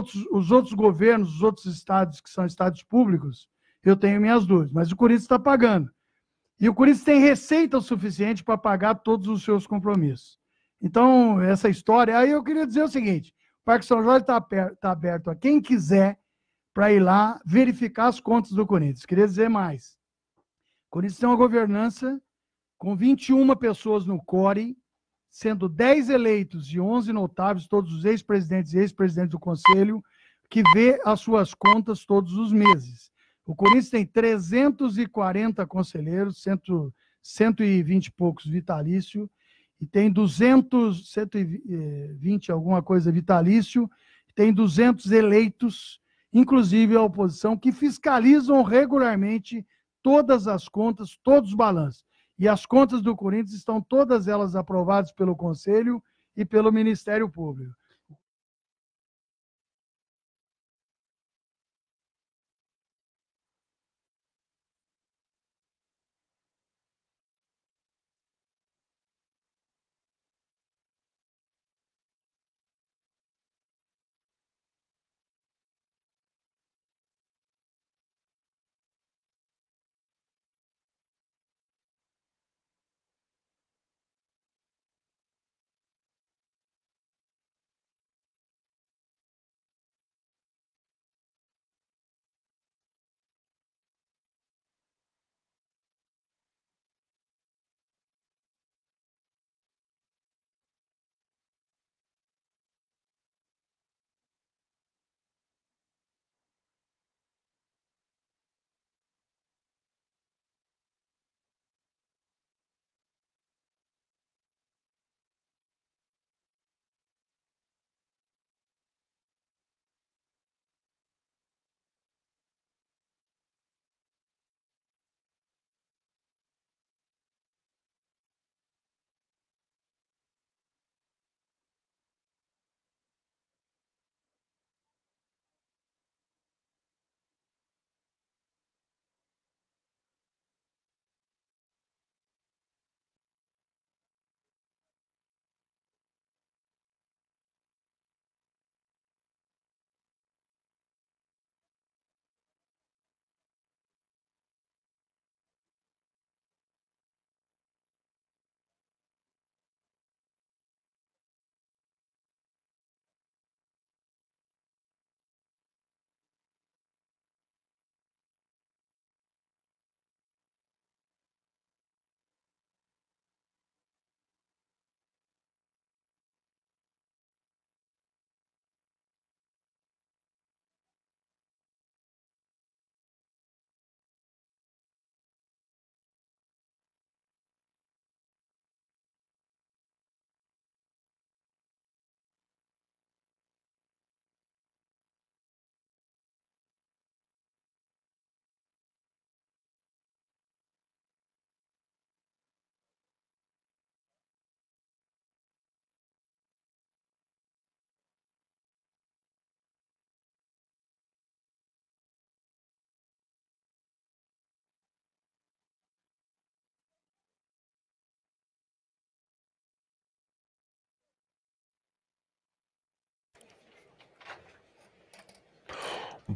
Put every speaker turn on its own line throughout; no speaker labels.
outros, os outros governos, os outros estados que são estados públicos, eu tenho minhas dúvidas. Mas o Corinthians está pagando. E o Corinthians tem receita o suficiente para pagar todos os seus compromissos. Então, essa história. Aí eu queria dizer o seguinte: o Parque São Jorge está tá aberto a quem quiser para ir lá verificar as contas do Corinthians. Queria dizer mais. O Corinthians tem uma governança com 21 pessoas no CORE, sendo 10 eleitos e 11 notáveis, todos os ex-presidentes e ex-presidentes do Conselho, que vê as suas contas todos os meses. O Corinthians tem 340 conselheiros, cento, 120 e poucos vitalício, e tem 200, 120 eh, alguma coisa vitalício, tem 200 eleitos, inclusive a oposição, que fiscalizam regularmente todas as contas, todos os balanços. E as contas do Corinthians estão todas elas aprovadas pelo Conselho e pelo Ministério Público.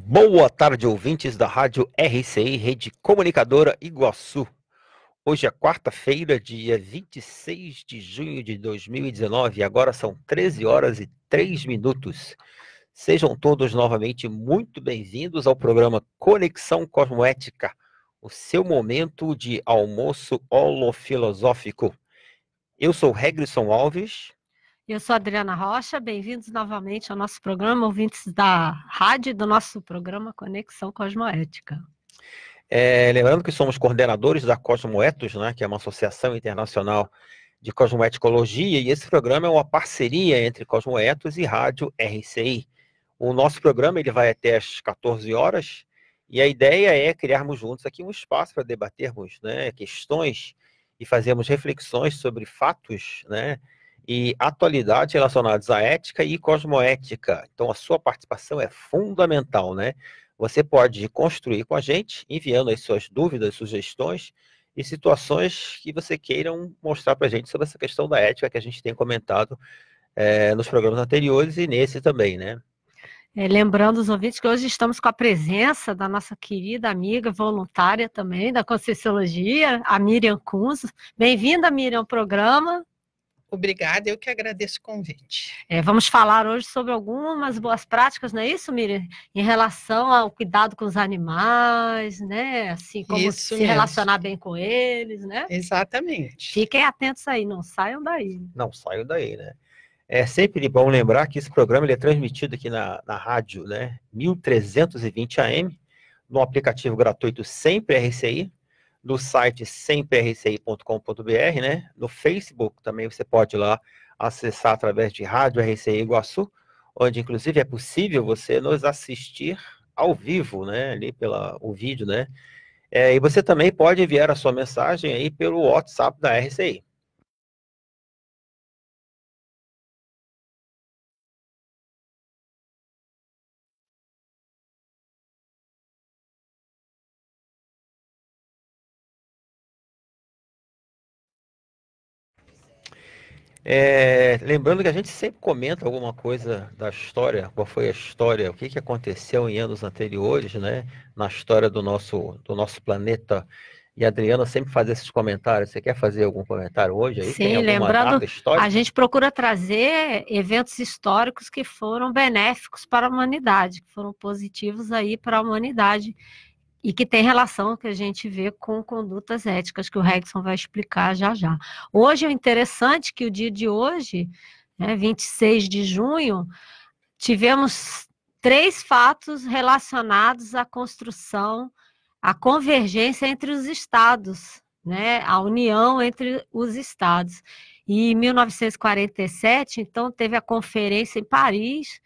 Boa tarde, ouvintes da Rádio RCI, Rede Comunicadora Iguaçu. Hoje é quarta-feira, dia 26 de junho de 2019, e agora são 13 horas e 3 minutos. Sejam todos novamente muito bem-vindos ao programa Conexão Cosmoética, o seu momento de almoço holofilosófico. Eu sou Regrison Alves.
Eu sou Adriana Rocha, bem-vindos novamente ao nosso programa, ouvintes da rádio do nosso programa Conexão Cosmoética.
É, lembrando que somos coordenadores da Cosmoetos, né, que é uma associação internacional de cosmoeticologia, e esse programa é uma parceria entre Cosmoetos e Rádio RCI. O nosso programa ele vai até às 14 horas, e a ideia é criarmos juntos aqui um espaço para debatermos né, questões e fazermos reflexões sobre fatos, né? e atualidades relacionadas à ética e cosmoética. Então, a sua participação é fundamental, né? Você pode construir com a gente, enviando as suas dúvidas, sugestões e situações que você queiram mostrar para a gente sobre essa questão da ética que a gente tem comentado é, nos programas anteriores e nesse também, né?
É, lembrando os ouvintes que hoje estamos com a presença da nossa querida amiga voluntária também da Conscienciologia, a Miriam Cunzo. Bem-vinda, Miriam, ao programa. Obrigada, eu que agradeço o convite. É, vamos falar hoje sobre algumas boas práticas, não é isso, Miriam? Em relação ao cuidado com os animais, né? Assim, como isso se mesmo. relacionar bem com eles, né?
Exatamente.
Fiquem atentos aí, não saiam daí.
Não saiam daí, né? É sempre bom lembrar que esse programa é transmitido aqui na, na rádio, né? 1320 AM, no aplicativo gratuito Sempre RCI, no site semprerci.com.br, né? No Facebook também você pode lá acessar através de Rádio RCI Iguaçu, onde inclusive é possível você nos assistir ao vivo, né? Ali pela o vídeo, né? É, e você também
pode enviar a sua mensagem aí pelo WhatsApp da RCI.
É, lembrando que a gente sempre comenta alguma coisa da história, qual foi a história, o que, que aconteceu em anos anteriores, né? Na história do nosso, do nosso planeta. E a Adriana sempre faz esses comentários. Você quer fazer algum comentário hoje? Aí Sim, lembrando, a
gente procura trazer eventos históricos que foram benéficos para a humanidade, que foram positivos aí para a humanidade e que tem relação que a gente vê com condutas éticas, que o Regson vai explicar já já. Hoje é interessante que o dia de hoje, né, 26 de junho, tivemos três fatos relacionados à construção, à convergência entre os estados, né, a união entre os estados. E em 1947, então, teve a conferência em Paris,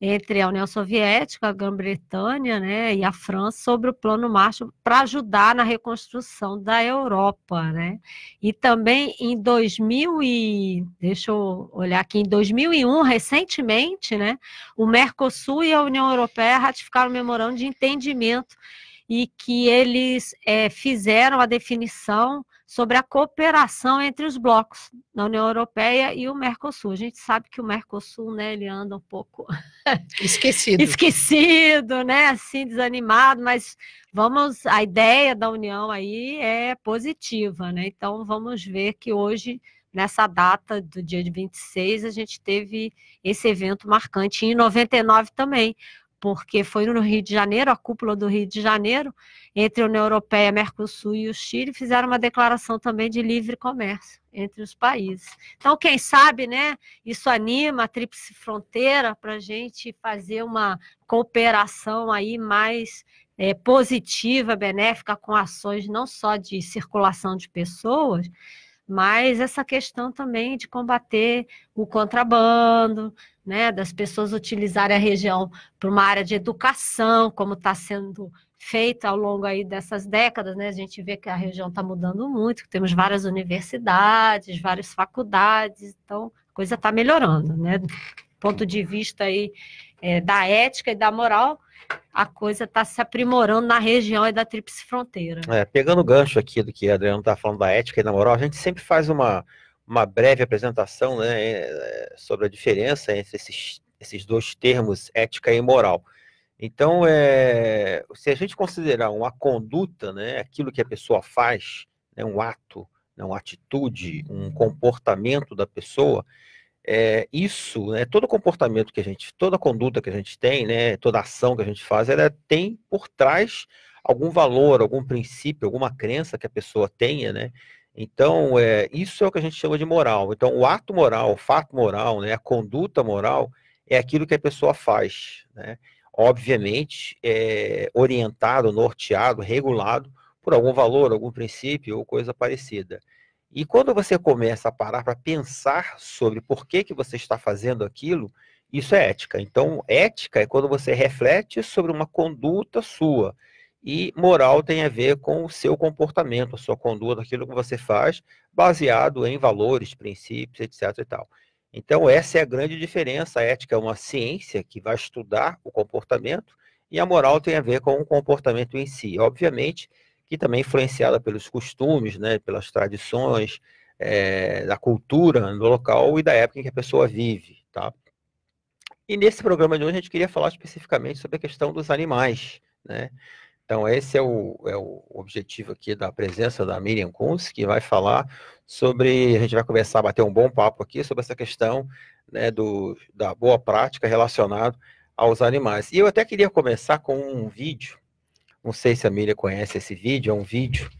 entre a União Soviética, a Grã-Bretanha né, e a França sobre o Plano Marshall para ajudar na reconstrução da Europa. Né? E também em 2000 e, deixa eu olhar aqui, em 2001, recentemente, né, o Mercosul e a União Europeia ratificaram o memorando de entendimento e que eles é, fizeram a definição sobre a cooperação entre os blocos da União Europeia e o Mercosul. A gente sabe que o Mercosul, né, ele anda um pouco esquecido, esquecido, né, assim desanimado, mas vamos, a ideia da União aí é positiva, né? Então vamos ver que hoje nessa data do dia de 26, a gente teve esse evento marcante. E em 99 também porque foi no Rio de Janeiro, a cúpula do Rio de Janeiro, entre a União Europeia, Mercosul e o Chile, fizeram uma declaração também de livre comércio entre os países. Então, quem sabe, né, isso anima a Tríplice Fronteira para a gente fazer uma cooperação aí mais é, positiva, benéfica, com ações não só de circulação de pessoas, mas essa questão também de combater o contrabando, né, das pessoas utilizarem a região para uma área de educação, como está sendo feito ao longo aí dessas décadas, né? A gente vê que a região está mudando muito, que temos várias universidades, várias faculdades, então a coisa está melhorando, né? Do ponto de vista aí é, da ética e da moral, a coisa está se aprimorando na região e da tríplice fronteira. É,
pegando o gancho aqui do que o Adriano está falando da ética e da moral, a gente sempre faz uma, uma breve apresentação né, é, é, sobre a diferença entre esses, esses dois termos, ética e moral. Então, é, se a gente considerar uma conduta, né, aquilo que a pessoa faz, né, um ato, né, uma atitude, um comportamento da pessoa, é, isso, né, todo comportamento que a gente, toda conduta que a gente tem, né, toda ação que a gente faz, ela tem por trás algum valor, algum princípio, alguma crença que a pessoa tenha, né? Então, é, isso é o que a gente chama de moral. Então, o ato moral, o fato moral, né, a conduta moral é aquilo que a pessoa faz, né? Obviamente, é, orientado, norteado, regulado por algum valor, algum princípio ou coisa parecida. E quando você começa a parar para pensar sobre por que, que você está fazendo aquilo, isso é ética. Então, ética é quando você reflete sobre uma conduta sua. E moral tem a ver com o seu comportamento, a sua conduta, aquilo que você faz, baseado em valores, princípios, etc. E tal. Então, essa é a grande diferença. A ética é uma ciência que vai estudar o comportamento, e a moral tem a ver com o comportamento em si. Obviamente, que também é influenciada pelos costumes, né, pelas tradições, é, da cultura do local e da época em que a pessoa vive, tá? E nesse programa de hoje a gente queria falar especificamente sobre a questão dos animais, né? Então esse é o, é o objetivo aqui da presença da Miriam Kunz, que vai falar sobre, a gente vai começar a bater um bom papo aqui sobre essa questão né, do, da boa prática relacionada aos animais. E eu até queria começar com um vídeo não sei se a Miriam conhece esse vídeo, é um vídeo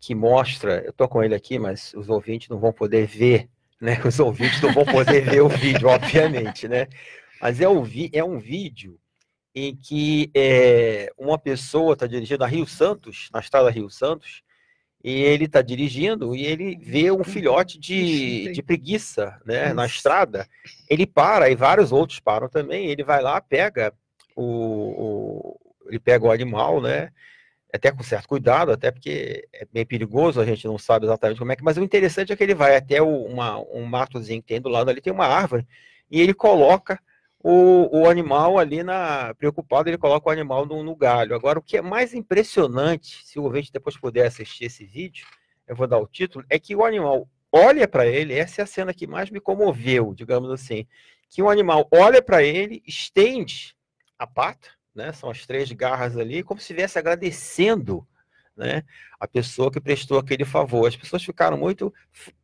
que mostra, eu tô com ele aqui, mas os ouvintes não vão poder ver, né? Os ouvintes não vão poder ver o vídeo, obviamente, né? Mas é um, é um vídeo em que é, uma pessoa está dirigindo a Rio Santos, na estrada Rio Santos, e ele está dirigindo e ele vê um uhum. filhote de, de preguiça né, na estrada. Ele para e vários outros param também. Ele vai lá, pega o, ele pega o animal, né? Até com certo cuidado, até porque é bem perigoso, a gente não sabe exatamente como é que. Mas o interessante é que ele vai até o, uma, um matozinho que tem do lado ali, tem uma árvore, e ele coloca o, o animal ali na. Preocupado, ele coloca o animal no, no galho. Agora, o que é mais impressionante, se o ouvinte depois puder assistir esse vídeo, eu vou dar o título, é que o animal olha para ele, essa é a cena que mais me comoveu, digamos assim, que o animal olha para ele, estende a pata, né? São as três garras ali, como se estivesse agradecendo, né? A pessoa que prestou aquele favor. As pessoas ficaram muito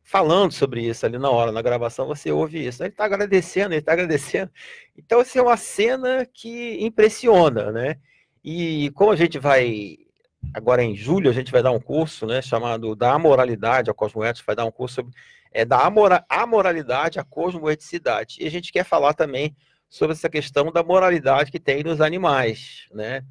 falando sobre isso ali na hora, na gravação você ouve isso. Ele está agradecendo, ele está agradecendo. Então, isso é uma cena que impressiona, né? E como a gente vai agora em julho a gente vai dar um curso, né, chamado da moralidade, a cosmoética vai dar um curso sobre é da amora, amoralidade à cosmoeticidade. E a gente quer falar também sobre essa questão da moralidade que tem nos animais, né?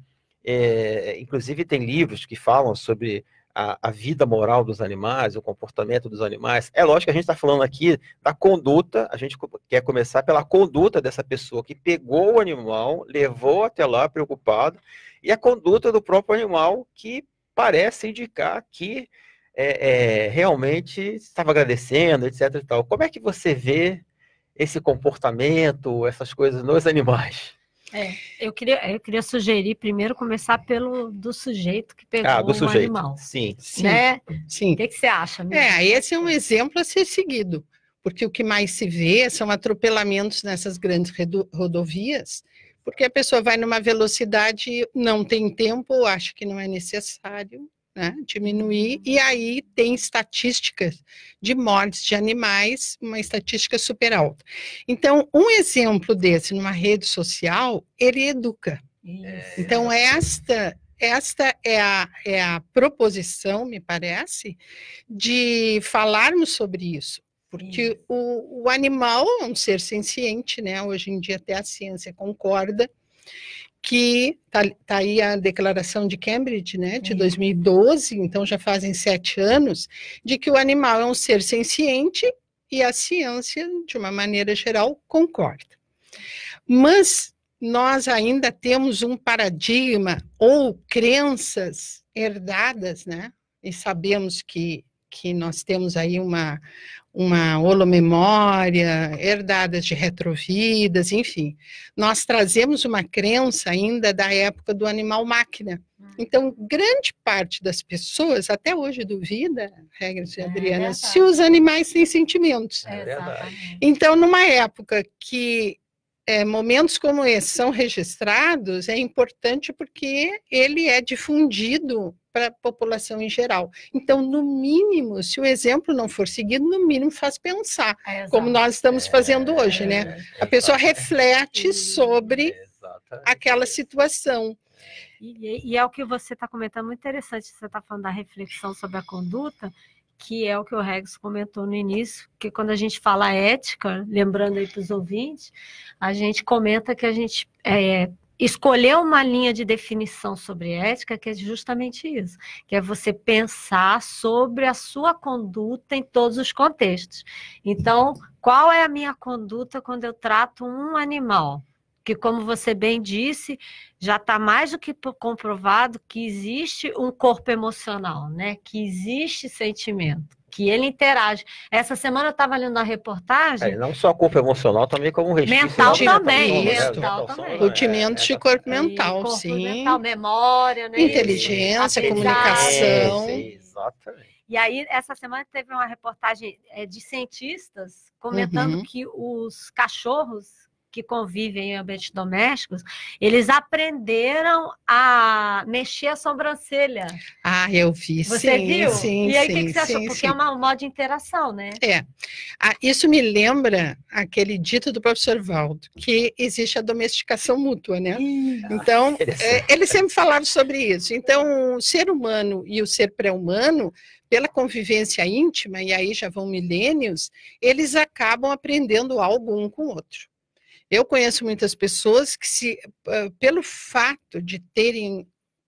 É, inclusive tem livros que falam sobre a, a, vida moral dos animais, o comportamento dos animais. É lógico que a gente está falando aqui da conduta, a gente quer começar pela conduta dessa pessoa que pegou o animal, levou até lá preocupado, e a conduta do próprio animal que parece indicar que é, é, realmente estava agradecendo, etc. E tal. Como é que você vê esse comportamento, essas coisas nos animais?
É, eu queria, eu queria sugerir primeiro começar pelo do sujeito que pegou ah, do um animal.
Sim, né? sim. Né?
sim. O que, que você acha? Amiga? É, esse é um exemplo a ser seguido, porque o que mais se vê são atropelamentos nessas grandes rodovias, porque a pessoa vai numa velocidade, não tem tempo, acha que não é necessário né, diminuir, uhum. e aí tem estatísticas de mortes de animais, uma estatística super alta. Então, um exemplo desse numa rede social, ele educa. Isso. Então, esta, esta é a, é a proposição, me parece, de falarmos sobre isso. Porque isso. o, o animal é um ser senciente, né? Hoje em dia até a ciência concorda que está tá aí a declaração de Cambridge, né, de 2012, então já fazem sete anos, de que o animal é um ser senciente e a ciência, de uma maneira geral, concorda. Mas nós ainda temos um paradigma ou crenças herdadas, né, e sabemos que que nós temos aí uma, uma holomemória, herdadas de retrovidas, enfim. Nós trazemos uma crença ainda da época do animal-máquina. Ah. Então, grande parte das pessoas, até hoje duvida, regra de é Adriana, é se os animais têm sentimentos.
É verdade.
Então, numa época que é, momentos como esse são registrados, é importante porque ele é difundido para a população em geral. Então, no mínimo, se o exemplo não for seguido, no mínimo faz pensar, é, como nós estamos fazendo é, hoje, né? A pessoa reflete sobre aquela situação. E, e, é o que você está comentando, muito interessante, você está falando da reflexão
sobre a conduta, que é o que o Regis comentou no início, que quando a gente fala ética, lembrando aí para os ouvintes, a gente comenta que a gente é, escolher uma linha de definição sobre ética que é justamente isso, que é você pensar sobre a sua conduta em todos os contextos. Então, qual é a minha conduta quando eu trato um animal? Que, como você bem disse, já está mais do que comprovado que existe um corpo emocional, né? Que existe sentimento que ele interage. Essa semana eu estava lendo uma reportagem. É,
não só a culpa emocional, também como resquício mental também. Né? Mental
também. Né? Curtimentos de corpo mental, corpo sim. Mental, memória, né? inteligência, comunicação. É,
exatamente.
E aí, essa semana teve uma reportagem é, de cientistas comentando uhum. que os cachorros que convivem em ambientes domésticos, eles aprenderam a mexer a sobrancelha.
Ah, eu vi, Você sim, viu? Sim, e aí, o que, que, você sim, achou? Porque é sim. é
uma moda de interação, né?
É. Ah, isso me lembra aquele dito do professor Valdo, que existe a domesticação mútua, né? então, é, ele sempre falava sobre isso. Então, o ser humano e o ser pré-humano pela convivência íntima, e aí já vão milênios, eles acabam aprendendo algo um com o outro. Eu conheço muitas pessoas que, se, eh, pelo fato de terem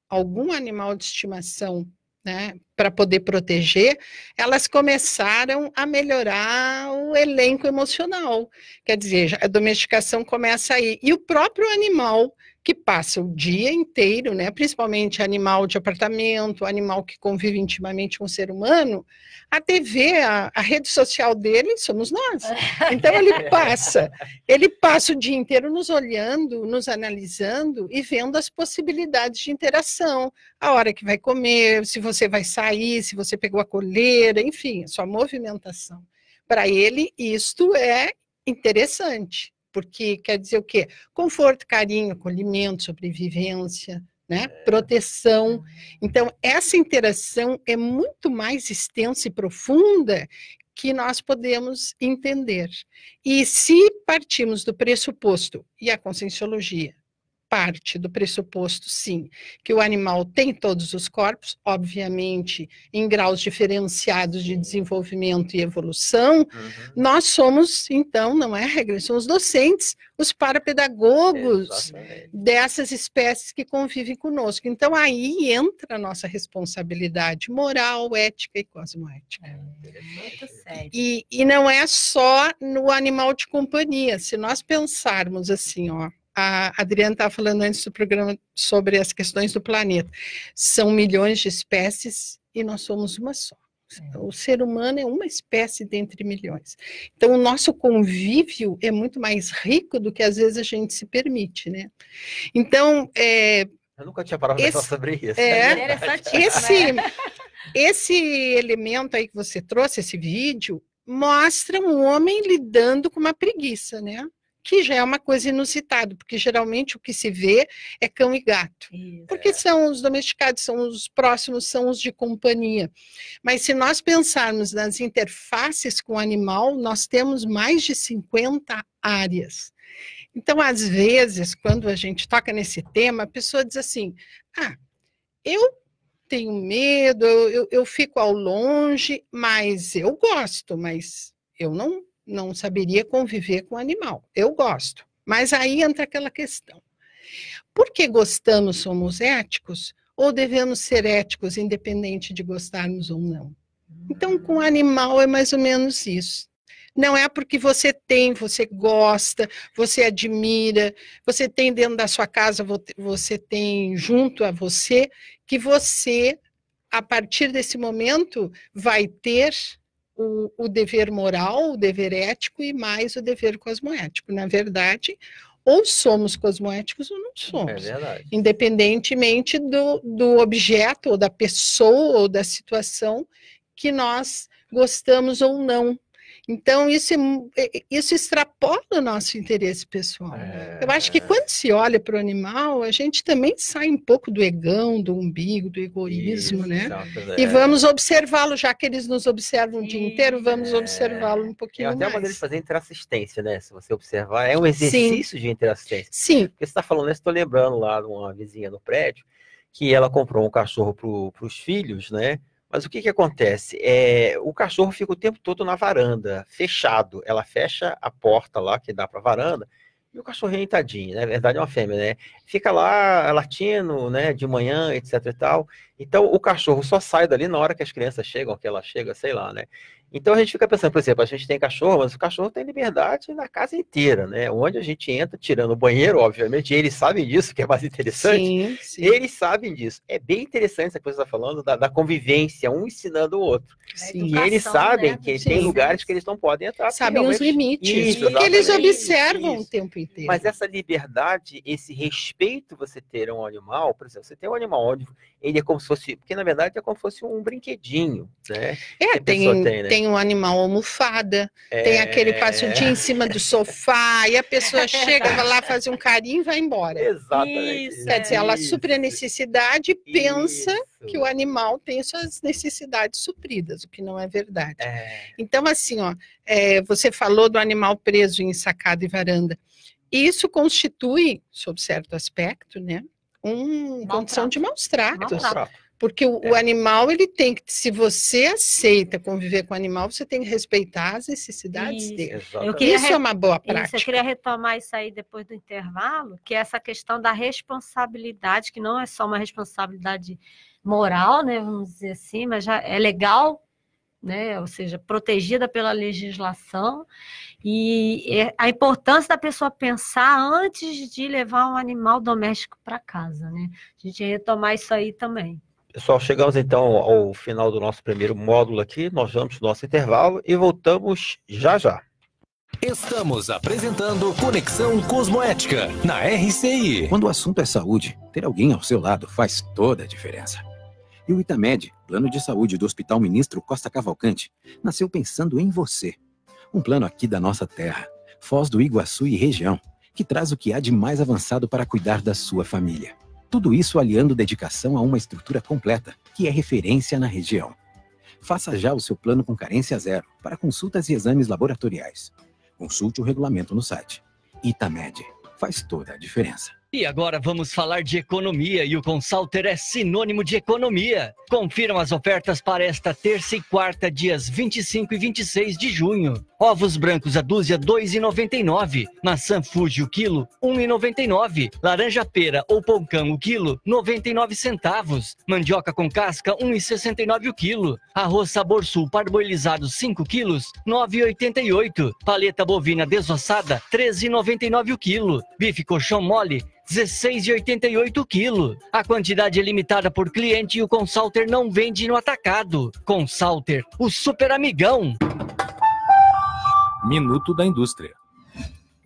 algum animal de estimação né, para poder proteger, elas começaram a melhorar o elenco emocional. Quer dizer, a domesticação começa aí. E o próprio animal que passa o dia inteiro, né, principalmente animal de apartamento, animal que convive intimamente com o ser humano, a TV, a, a rede social dele somos nós. Então ele passa, ele passa o dia inteiro nos olhando, nos analisando e vendo as possibilidades de interação, a hora que vai comer, se você vai sair, se você pegou a coleira, enfim, a sua movimentação. Para ele, isto é interessante porque quer dizer o quê? Conforto, carinho, acolhimento, sobrevivência, né? É, proteção. Então, essa interação é muito mais extensa e profunda que nós podemos entender. E se partimos do pressuposto, e a conscienciologia parte do pressuposto, sim, que o animal tem todos os corpos, obviamente em graus diferenciados de desenvolvimento e evolução, uhum. nós somos, então, não é regra, somos docentes, os parapedagogos Exatamente. dessas espécies que convivem conosco. Então, aí entra a nossa responsabilidade moral, ética e cosmoética. É e, e não é só no animal de companhia, se nós pensarmos assim, ó, a Adriana estava falando antes do programa sobre as questões do planeta. São milhões de espécies e nós somos uma só. É. O ser humano é uma espécie dentre milhões. Então, o nosso convívio é muito mais rico do que às vezes a gente se permite, né? Então, é,
eu nunca tinha parado para sobre isso. É,
é esse, né? esse elemento aí que você trouxe, esse vídeo, mostra um homem lidando com uma preguiça, né? que já é uma coisa inusitada, porque geralmente o que se vê é cão e gato, porque é. são os domesticados, são os próximos, são os de companhia. Mas se nós pensarmos nas interfaces com o animal, nós temos mais de 50 áreas. Então, às vezes, quando a gente toca nesse tema, a pessoa diz assim: ah, eu tenho medo, eu, eu, eu fico ao longe, mas eu gosto, mas eu não não saberia conviver com o animal. Eu gosto. Mas aí entra aquela questão. Porque gostamos, somos éticos? Ou devemos ser éticos, independente de gostarmos ou não? Então, com animal é mais ou menos isso. Não é porque você tem, você gosta, você admira, você tem dentro da sua casa, você tem junto a você, que você, a partir desse momento, vai ter o, o dever moral, o dever ético e mais o dever cosmoético. Na verdade, ou somos cosmoéticos ou não é somos. É verdade. Independentemente do, do objeto, ou da pessoa, ou da situação que nós gostamos ou não então, isso, é é, é, isso extrapola o nosso interesse pessoal. É... Eu acho que quando se olha para o animal, a gente também sai um pouco do egão, do umbigo, do egoísmo, isso, né? E vamos observá-lo, já que eles nos observam o dia inteiro, vamos é... observá-lo um pouquinho é até uma maneira de fazer
interassistência, né? Se você observar, é um exercício Sim. de interassistência. Sim. Porque você está falando, estou né? lembrando lá de uma vizinha no prédio, que ela comprou um cachorro para os filhos, né? Mas o que, que acontece? É, o cachorro fica o tempo todo na varanda, fechado. Ela fecha a porta lá que dá para a varanda e o cachorrinho tadinho, né? Na verdade é uma fêmea, né? Fica lá latindo, né? De manhã, etc e tal. Então o cachorro só sai dali na hora que as crianças chegam, que ela chega, sei lá, né? Então a gente fica pensando, por exemplo, a gente tem cachorro, mas o cachorro tem liberdade na casa inteira, né? Onde a gente entra, tirando o banheiro, obviamente, eles sabem disso, que é mais interessante. Sim, sim. Eles sabem disso. É bem interessante essa coisa que você está falando da, da, convivência, um ensinando o outro. Sim. E eles né, sabem né? que sim. tem lugares que eles não podem entrar. Sabem os limites, isso, que eles observam isso. o
tempo inteiro. Mas
essa liberdade, esse respeito você ter um animal, por exemplo, você tem um animal onde ele é como se fosse, porque na verdade é como se fosse um brinquedinho, né? É, tem, tem, né? tem um
animal almofada, é... tem aquele passa em cima do sofá, e a pessoa chega, vai lá, faz um carinho e vai embora. Exatamente. Isso, Quer dizer, ela isso. supre a necessidade e pensa isso. que o animal tem suas necessidades supridas, o que não é verdade. É... Então, assim, ó, é, você falou do animal preso em sacada e varanda. Isso constitui, sob certo aspecto, né, um maltrato. condição de maus tratos. Maltrato. Porque o, é. o, animal, ele tem que, se você aceita conviver com o animal, você tem que respeitar as necessidades isso. dele. Queria, isso é uma boa prática. Isso, eu
queria retomar isso aí depois do intervalo, que é essa questão da responsabilidade, que não é só uma responsabilidade moral, né, vamos dizer assim, mas já é legal né? ou seja, protegida pela legislação, e é a importância da pessoa pensar antes de levar um animal doméstico para casa. Né? A gente ia retomar isso aí também.
Pessoal, chegamos então ao final do nosso primeiro módulo aqui. Nós vamos para o nosso intervalo e voltamos já já. Estamos apresentando Conexão Cosmoética na RCI. Quando o assunto é saúde, ter alguém ao seu lado faz toda a diferença. E o Itamed, plano de saúde do Hospital Ministro Costa Cavalcante, nasceu pensando em você. Um plano aqui da nossa terra, Foz do Iguaçu e região, que traz o que há de mais avançado para cuidar da sua família tudo isso aliando dedicação a uma estrutura completa, que é referência na região. Faça já o seu plano com carência zero para consultas e exames laboratoriais. Consulte o regulamento no site. Itamed faz toda a diferença. E agora vamos falar de economia e o Consalter é sinônimo de economia. Confiram as ofertas para esta terça e quarta, dias 25 e 26 de junho. Ovos brancos a dúzia 2,99, maçã Fuji o quilo 1,99, laranja pera ou poncão o quilo 99 centavos, mandioca com casca 1,69 o quilo, arroz sabor sul parboilizado 5 quilos 9,88, paleta bovina desossada 13,99 o quilo, bife colchão mole 16,88 kg. A quantidade é limitada por cliente e o Consalter não vende no atacado.
Consalter, o super amigão. Minuto da Indústria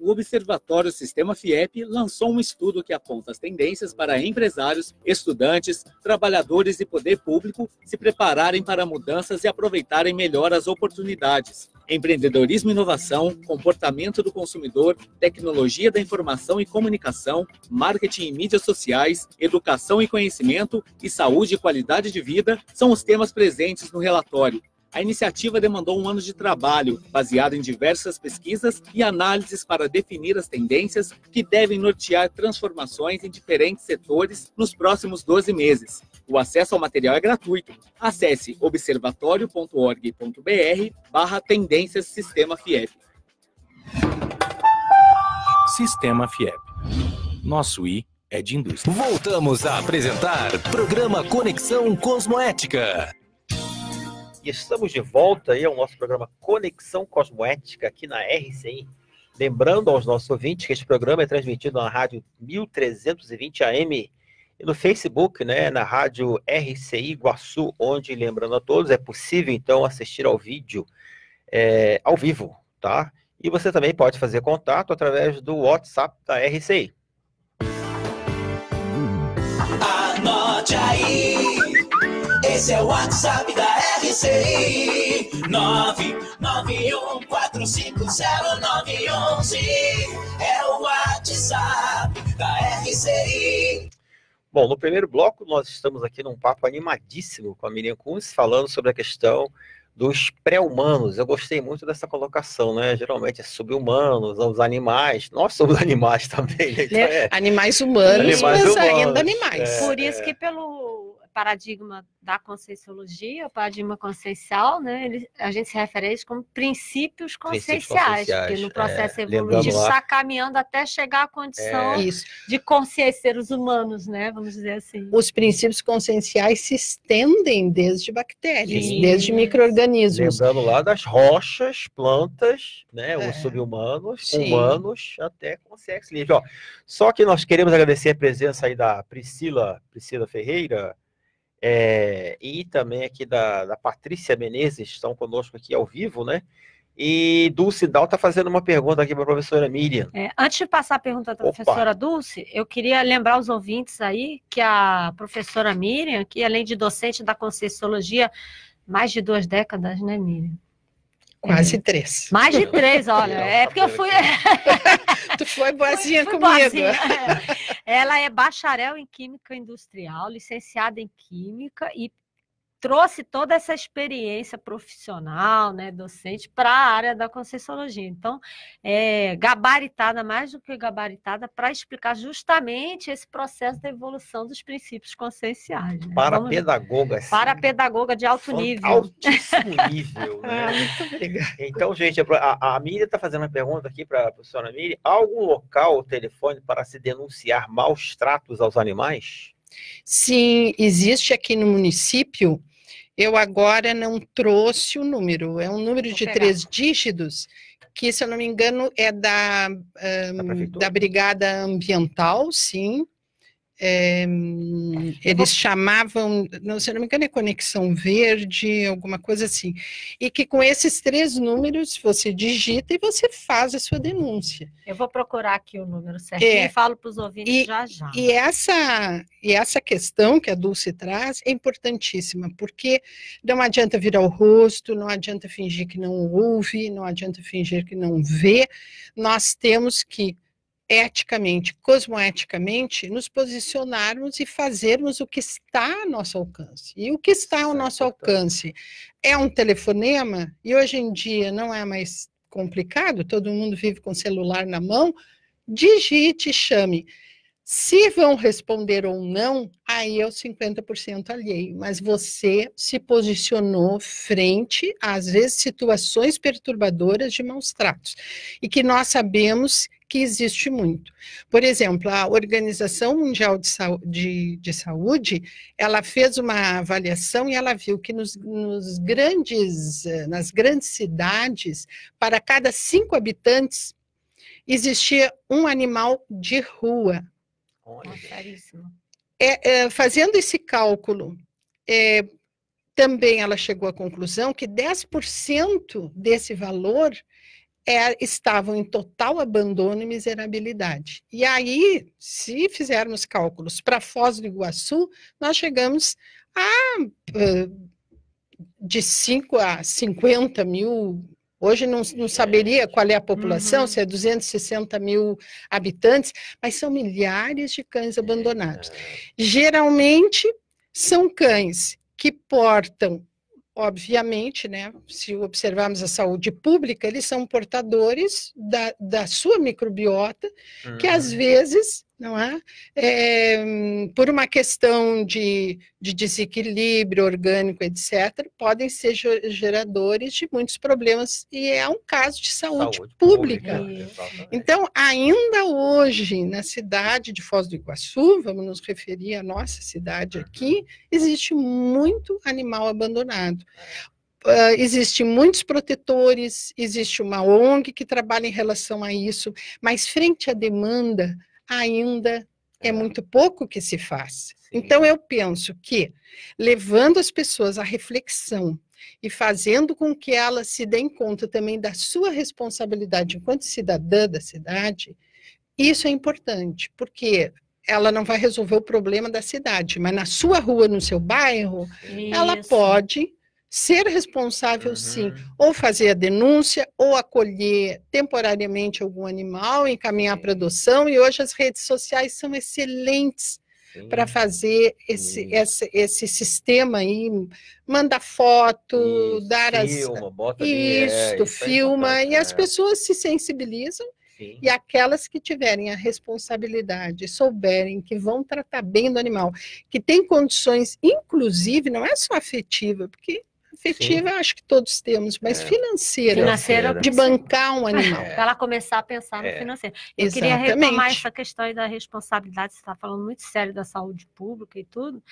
o Observatório Sistema FIEP lançou um estudo que aponta as tendências para empresários, estudantes, trabalhadores e poder público se prepararem para mudanças e aproveitarem melhor as oportunidades empreendedorismo e inovação, comportamento do consumidor, tecnologia da informação e comunicação, marketing e mídias sociais, educação e conhecimento e saúde e qualidade de vida são os temas presentes no relatório. A iniciativa demandou um ano de trabalho, baseado em diversas pesquisas e análises para definir as tendências que devem nortear transformações em diferentes setores nos próximos 12 meses. O acesso ao material é gratuito. Acesse observatório.org.br barra tendências Sistema FIEP.
Sistema FIEP. Nosso I é de indústria. Voltamos a apresentar programa Conexão Cosmoética.
E estamos de volta aí ao nosso programa Conexão Cosmoética aqui na RCI. Lembrando aos nossos ouvintes que este programa é transmitido na rádio 1320 AM no Facebook, né, na rádio RCI Iguaçu, onde, lembrando a todos, é possível então assistir ao vídeo é, ao vivo, tá? E você também pode fazer contato através do WhatsApp da RCI.
Anote aí,
esse é o WhatsApp da RCI,
991450911, é o WhatsApp da RCI.
Bom, no primeiro bloco nós estamos aqui num papo animadíssimo com a Miriam Kunz, falando sobre a questão dos pré-humanos. Eu gostei muito dessa colocação, né? Geralmente é sobre-humanos, os animais. Nós somos animais também, né? né? Então, é...
Animais humanos, animais humanos, ainda
animais. É, Por isso é... que
pelo paradigma da conscienciologia, o paradigma consciencial, né, ele, a gente se refere a isso como princípios conscienciais, que no é, processo é, evolutivo está caminhando até chegar à condição é, de consciência seres humanos, né, vamos dizer
assim. Os princípios conscienciais se estendem desde bactérias, desde
micro-organismos. Lembrando lá das rochas, plantas, né, é. os sub-humanos, humanos, até consciência livre. Ó, só que nós queremos agradecer a presença aí da Priscila, Priscila Ferreira, é, e também aqui da, da Patrícia Menezes, estão conosco aqui ao vivo, né? E Dulce Dal está fazendo uma pergunta aqui para a professora Miriam.
É, antes de passar a pergunta da a professora Dulce, eu queria lembrar os ouvintes aí que a professora Miriam, que além de docente da Conscienciologia, mais de duas décadas, né, Miriam?
Quase três. Mais de três, olha. É porque eu fui. tu foi boazinha fui, fui comigo. Boazinha. É. Ela
é bacharel em Química Industrial, licenciada em Química e trouxe toda essa experiência profissional, né, docente, para a área da Conscienciologia. Então, é, gabaritada, mais do que gabaritada, para explicar justamente esse processo da evolução dos princípios conscienciais. Né? Para Vamos...
pedagoga. sim. para
pedagoga de alto nível. Altíssimo nível,
né? É. então, gente, é a, a Miriam está fazendo uma pergunta aqui para a professora Miriam. algum local ou telefone para se denunciar maus tratos aos animais?
Sim, existe aqui no município eu agora não trouxe o número, é um número Vou de pegar. três dígitos, que, se eu não me engano, é da, um, da, da Brigada Ambiental, sim, é, eles chamavam, não, se não me engano, é Conexão Verde, alguma coisa assim. E que com esses três números você digita e você faz a sua denúncia. Eu vou procurar aqui o número certo é, e
falo para os ouvintes e, já já. E
essa, e essa questão que a Dulce traz é importantíssima, porque não adianta virar o rosto, não adianta fingir que não ouve, não adianta fingir que não vê. Nós temos que eticamente, cosmoeticamente, nos posicionarmos e fazermos o que está ao nosso alcance. E o que está ao é nosso alcance é um telefonema, e hoje em dia não é mais complicado, todo mundo vive com celular na mão, digite, chame. Se vão responder ou não, aí é o 50% alheio, mas você se posicionou frente às vezes situações perturbadoras de maus tratos e que nós sabemos que existe muito. Por exemplo, a Organização Mundial de, de, de Saúde, ela fez uma avaliação e ela viu que nos, nos grandes, nas grandes cidades, para cada cinco habitantes, existia um animal de rua Olha. É, é, fazendo esse cálculo, é, também ela chegou à conclusão que 10% desse valor é, estavam em total abandono e miserabilidade. E aí, se fizermos cálculos para Foz do Iguaçu, nós chegamos a uh, de 5 a 50 mil Hoje não, não, é. saberia qual é a população, uhum. se é 260 mil habitantes, mas são milhares de cães abandonados. É. Geralmente são cães que portam, obviamente, né, se observarmos a saúde pública, eles são portadores da, da sua microbiota, uhum. que às uhum. vezes não é? é? por uma questão de, de desequilíbrio orgânico, etc., podem ser geradores de muitos problemas, e é um caso de saúde, saúde pública. pública então, ainda hoje, na cidade de Foz do Iguaçu, vamos nos referir à nossa cidade aqui, existe muito animal abandonado. Uh, ah, existem muitos protetores, existe uma ONG que trabalha em relação a isso, mas frente à demanda ainda é, é muito pouco que se faz. Então, eu penso que levando as pessoas à reflexão e fazendo com que elas se deem conta também da sua responsabilidade enquanto cidadã da cidade, isso é importante, porque ela não vai resolver o problema da cidade, mas na sua rua, no seu bairro, isso. ela pode ser responsável uhum. sim, ou fazer a denúncia, ou acolher temporariamente algum animal, encaminhar para adoção, e hoje as redes sociais são excelentes para fazer esse, esse, esse sistema aí, manda foto, Isso, dar as. Filma, bota é, Isto, é, filma, é e as né? pessoas se sensibilizam Sim. e aquelas que tiverem a responsabilidade, souberem que vão tratar bem do animal, que tem condições, inclusive, não é só afetiva, porque Afetiva, Sim. acho que todos temos, mas é. financeira, financeira, é. de bancar um animal. É. Para ela começar a
pensar no é. financeiro. Eu Exatamente. queria retomar essa questão aí da responsabilidade, você está falando muito sério da saúde pública e tudo,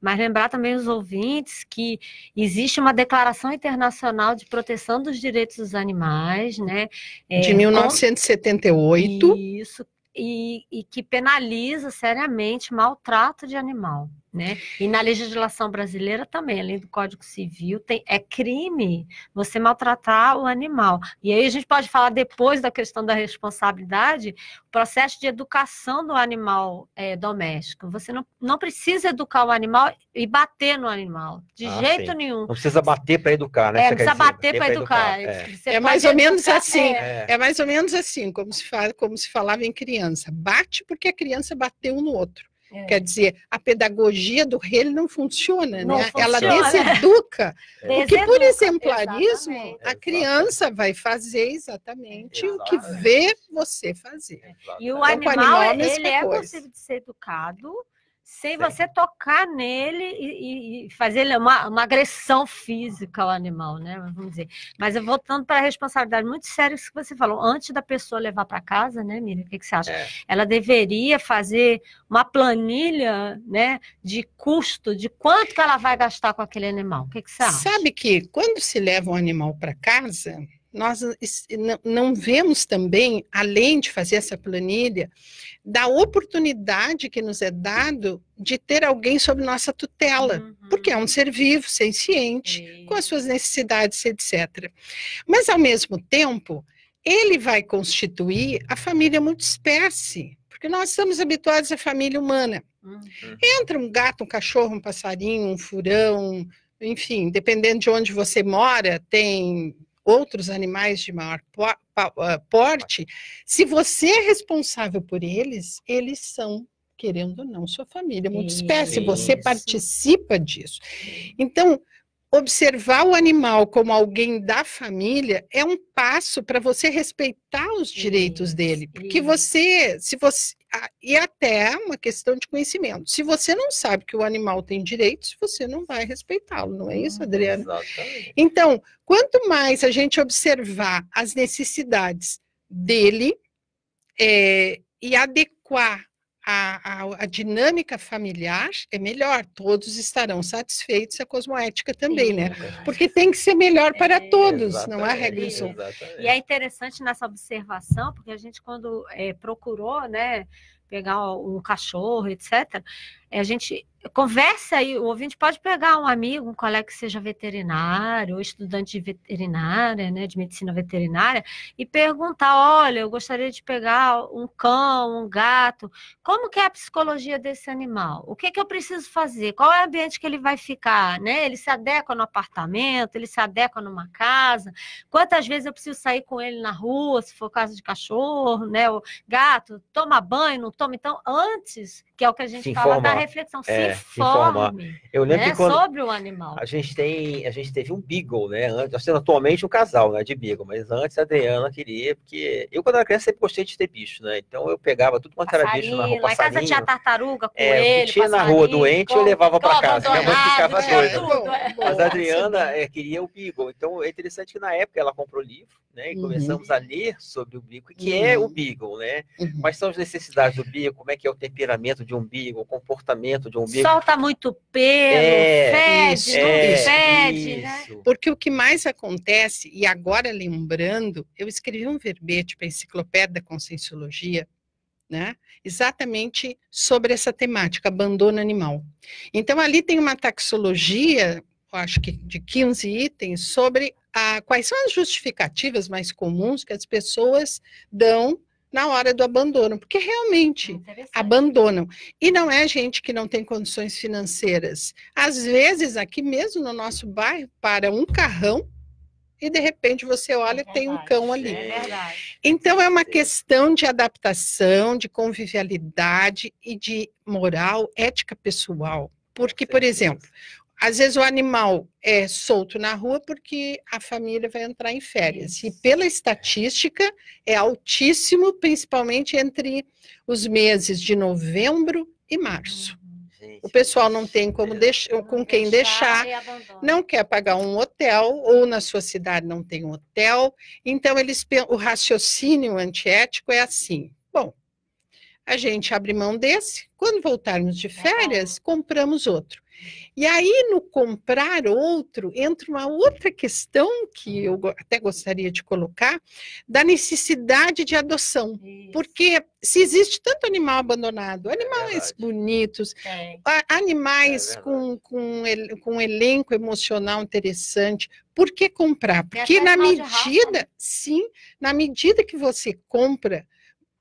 mas lembrar também os ouvintes que existe uma Declaração Internacional de Proteção dos Direitos dos Animais, né? É, de
1978. Isso,
e, e que penaliza seriamente maltrato de animal. Né? Uhum. E na legislação brasileira também, além do Código Civil, tem, é crime você maltratar o animal. E aí a gente pode falar depois da questão da responsabilidade, o processo de educação do animal é, doméstico. Você não, não precisa educar o animal e bater no animal, de ah, jeito sim. nenhum. Não
precisa bater para educar, né? É, precisa bater para educar. educar.
É. é mais ou menos educar. assim, é. é. mais ou menos assim, como se, fala, como se falava em criança. Bate porque a criança bateu no outro. É. Quer dizer, a pedagogia do rei não funciona, não né? Funciona. Ela deseduca. É. Porque por exemplarismo, exatamente. a criança vai fazer exatamente Exato. o que vê você fazer. Exato. E o então, animal, o animal ele é, é possível
de ser educado, sem você tocar nele e, e fazer ele uma, uma, agressão física ao animal, né? Vamos dizer. Mas voltando para a responsabilidade muito séria que você falou, antes da pessoa levar para casa, né, Miriam? O que, que você acha? É. Ela deveria fazer uma planilha, né, de custo, de quanto que ela vai gastar com aquele animal. O que, que você acha? Sabe que
quando se leva um animal para casa, nós não vemos também, além de fazer essa planilha, da oportunidade que nos é dado de ter alguém sob nossa tutela, uhum. porque é um uhum. ser vivo, senciente, uhum. com as suas necessidades, etc. Mas, ao mesmo tempo, ele vai constituir a família muito espécie porque nós estamos habituados à família humana. Uhum. Entra um gato, um cachorro, um passarinho, um furão, enfim, dependendo de onde você mora, tem outros animais de maior ah, porte, se você é responsável por eles, eles são querendo ou não, sua família, espécie, você participa disso. Então, observar o animal como alguém da família é um passo para você respeitar os direitos isso, dele, porque isso. você, se você e até é uma questão de conhecimento. Se você não sabe que o animal tem direitos, você não vai respeitá-lo, não é isso, uhum, Adriana? Exatamente. Então, quanto mais a gente observar as necessidades dele é, e adequar a, a, a, dinâmica familiar é melhor, todos estarão satisfeitos, a cosmoética também, Sim, né? É porque tem que ser melhor para é, todos, não há regra
E é interessante nessa observação, porque a gente, quando é, procurou, né, pegar um cachorro, etc., é, a gente conversa aí, o ouvinte pode pegar um amigo, um colega que seja veterinário, ou estudante de veterinária, né, de medicina veterinária, e perguntar, olha, eu gostaria de pegar um cão, um gato, como que é a psicologia desse animal? O que é que eu preciso fazer? Qual é o ambiente que ele vai ficar, né? Ele se adequa no apartamento, ele se adequa numa casa? Quantas vezes eu preciso sair com ele na rua, se for caso de cachorro, né, o gato, toma banho, não toma? Então, antes, que é o que a gente fala da reflexão, se é,
Eu lembro né? que quando sobre
o animal. A
gente tem, a gente teve um beagle, né? Antes, atualmente um casal, né, de beagle, mas antes a Adriana queria, porque eu quando era criança sempre gostei de ter bicho, né? Então eu pegava tudo quanto era bicho na rua, passarinho. Lá em casa tinha
tartaruga, coelho, é, tinha na rua doente, eu levava para casa, minha mãe ficava né, doida. É. Mas a
Adriana é, queria o beagle, então é interessante que na época ela comprou o livro, né? E uhum. começamos a ler sobre o beagle, que é uhum. é o beagle, né? Uhum. Quais são as necessidades do beagle, como é que é o temperamento de um beagle, o comportamento afastamento
de um bicho. Solta muito pelo, é, fede, isso, não é, fede, né? isso. né? Porque o que mais acontece, e agora lembrando, eu escrevi um verbete para a Enciclopédia da Conscienciologia, né? Exatamente sobre essa temática, abandono animal. Então, ali tem uma taxologia, acho que de 15 itens, sobre a, quais são as justificativas mais comuns que as pessoas dão na hora do abandono, porque realmente ah, abandonam. E não é gente que não tem condições financeiras. Às vezes, aqui mesmo no nosso bairro, para um carrão e de repente você é olha é tem um cão ali. É então é uma questão de adaptação, de convivialidade e de moral, ética pessoal. Porque, por exemplo, às vezes o animal é solto na rua porque a família vai entrar em férias. E pela estatística, é altíssimo, principalmente entre os meses de novembro e março. Hum, o pessoal não tem como deixar, com quem deixar, não quer pagar um hotel, ou na sua cidade não tem um hotel. Então, eles, o raciocínio antiético é assim: bom, a gente abre mão desse, quando voltarmos de é férias, compramos outro. E aí, no comprar outro, entra uma outra questão que eu até gostaria de colocar, da necessidade de adoção. Isso. Porque se existe tanto animal abandonado, é animais é bonitos, é. animais é com, com, com um elenco emocional interessante, por que comprar? É Porque na medida, né? sim, na medida que você compra,